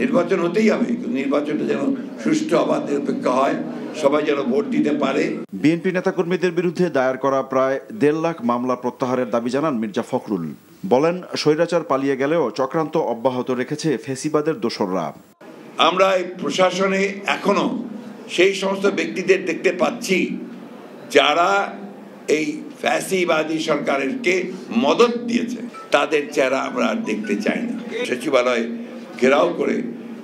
নির্বাচন হতেই হবে নির্বাচনটা যেন সুষ্ঠু আবাদ নিরপেক্ষ হয় সবাই যেন ভোট দিতে পারে বিএনপি নেতাকর্মীদের বিরুদ্ধে দায়ের করা প্রায় দেড় লাখ মামলা প্রত্যাহারের দাবি জানান মির্জা ফখরুল বলেন স্বৈরাচার পালিয়ে গেলেও চক্রান্ত অব্যাহত রেখেছে ফেসিবাদের দোসররা আমরা এই প্রশাসনে এখনো সেই সমস্ত ব্যক্তিদের দেখতে পাচ্ছি যারা এই ফ্যাসিবাদী সরকারকে মদত দিয়েছে তাদের চেহারা আমরা আর দেখতে চাই না সচিবালয় ঘেরাও করে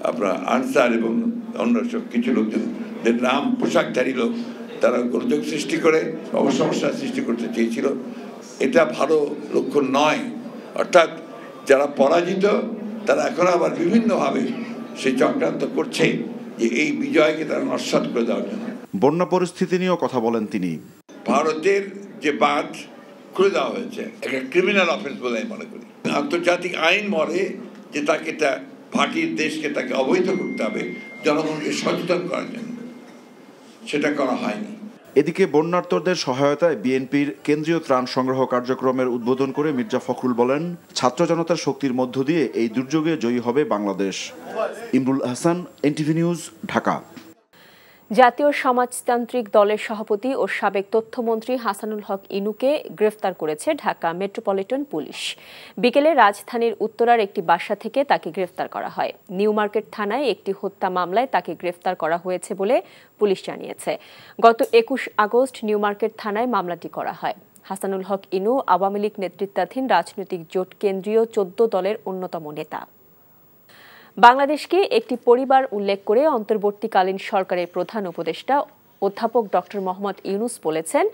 আপনার আনসার এবং অন্য সব কিছু লোকজনদের নাম পোশাকধারী লোক তারা গোলযোগ সৃষ্টি করে সমস্যার সৃষ্টি করতে চেয়েছিল এটা ভালো লক্ষণ নয় অর্থাৎ যারা পরাজিত তারা এখন আবার বিভিন্নভাবে সে চক্রান্ত করছে যে এই বিজয়কে তারা নস্বাত করে দেওয়ার জন্য বন্যা পরিস্থিতি নিয়েও কথা বলেন তিনি ভারতের যে বাঁধ খুলে দেওয়া হয়েছে একটা ক্রিমিনাল অফেন্স বলে আমি মনে করি আন্তর্জাতিক আইন মরে যে তাকে এটা পার্টির দেশকে তাকে অবৈধ করতে হবে জনগণকে সচেতন করার জন্য সেটা করা হয়নি এদিকে বন্যার্তদের সহায়তায় বিএনপির কেন্দ্রীয় ত্রাণ সংগ্রহ কার্যক্রমের উদ্বোধন করে মির্জা ফখরুল বলেন ছাত্র জনতার শক্তির মধ্য দিয়ে এই দুর্যোগে জয়ী হবে বাংলাদেশ ইমরুল হাসান এনটিভি নিউজ ঢাকা জাতীয় সমাজতান্ত্রিক দলের সভাপতি ও সাবেক তথ্যমন্ত্রী হাসানুল হক ইনুকে গ্রেফতার করেছে ঢাকা মেট্রোপলিটন পুলিশ বিকেলে রাজধানীর উত্তরার একটি বাসা থেকে তাকে গ্রেফতার করা হয় নিউ মার্কেট থানায় একটি হত্যা মামলায় তাকে গ্রেফতার করা হয়েছে বলে পুলিশ জানিয়েছে গত একুশ আগস্ট নিউ মার্কেট থানায় মামলাটি করা হয় হাসানুল হক ইনু আওয়ামী লীগ নেতৃত্বাধীন রাজনৈতিক জোট কেন্দ্রীয় চোদ্দ দলের অন্যতম নেতা বাংলাদেশকে একটি পরিবার উল্লেখ করে অন্তর্বর্তীকালীন সরকারের প্রধান উপদেষ্টা অধ্যাপক ডক্টর মোহাম্মদ ইউনুস বলেছেন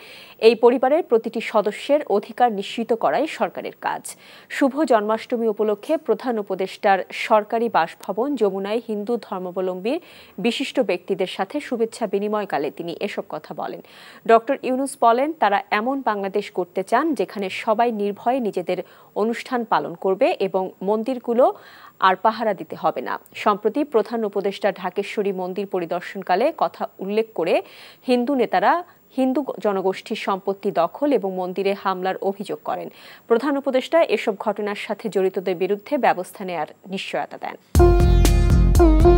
এই পরিবারের প্রতিটি সদস্যের অধিকার নিশ্চিত করাই সরকারের কাজ শুভ জন্মাষ্টমী উপলক্ষে প্রধান উপদেষ্টার সরকারি বাসভবন যমুনায় হিন্দু ধর্মাবলম্বী বিশিষ্ট ব্যক্তিদের সাথে শুভেচ্ছা বিনিময়কালে তিনি এসব কথা বলেন ডক্টর ইউনুস বলেন তারা এমন বাংলাদেশ করতে চান যেখানে সবাই নির্ভয়ে নিজেদের অনুষ্ঠান পালন করবে এবং মন্দিরগুলো আর পাহারা দিতে হবে না সম্প্রতি প্রধান উপদেষ্টা ঢাকেশ্বরী মন্দির পরিদর্শনকালে কথা উল্লেখ করে হিন্দু নেতারা হিন্দু জনগোষ্ঠীর সম্পত্তি দখল এবং মন্দিরে হামলার অভিযোগ করেন প্রধান উপদেষ্টা এসব ঘটনার সাথে জড়িতদের বিরুদ্ধে ব্যবস্থা নেয়ার নিশ্চয়তা দেন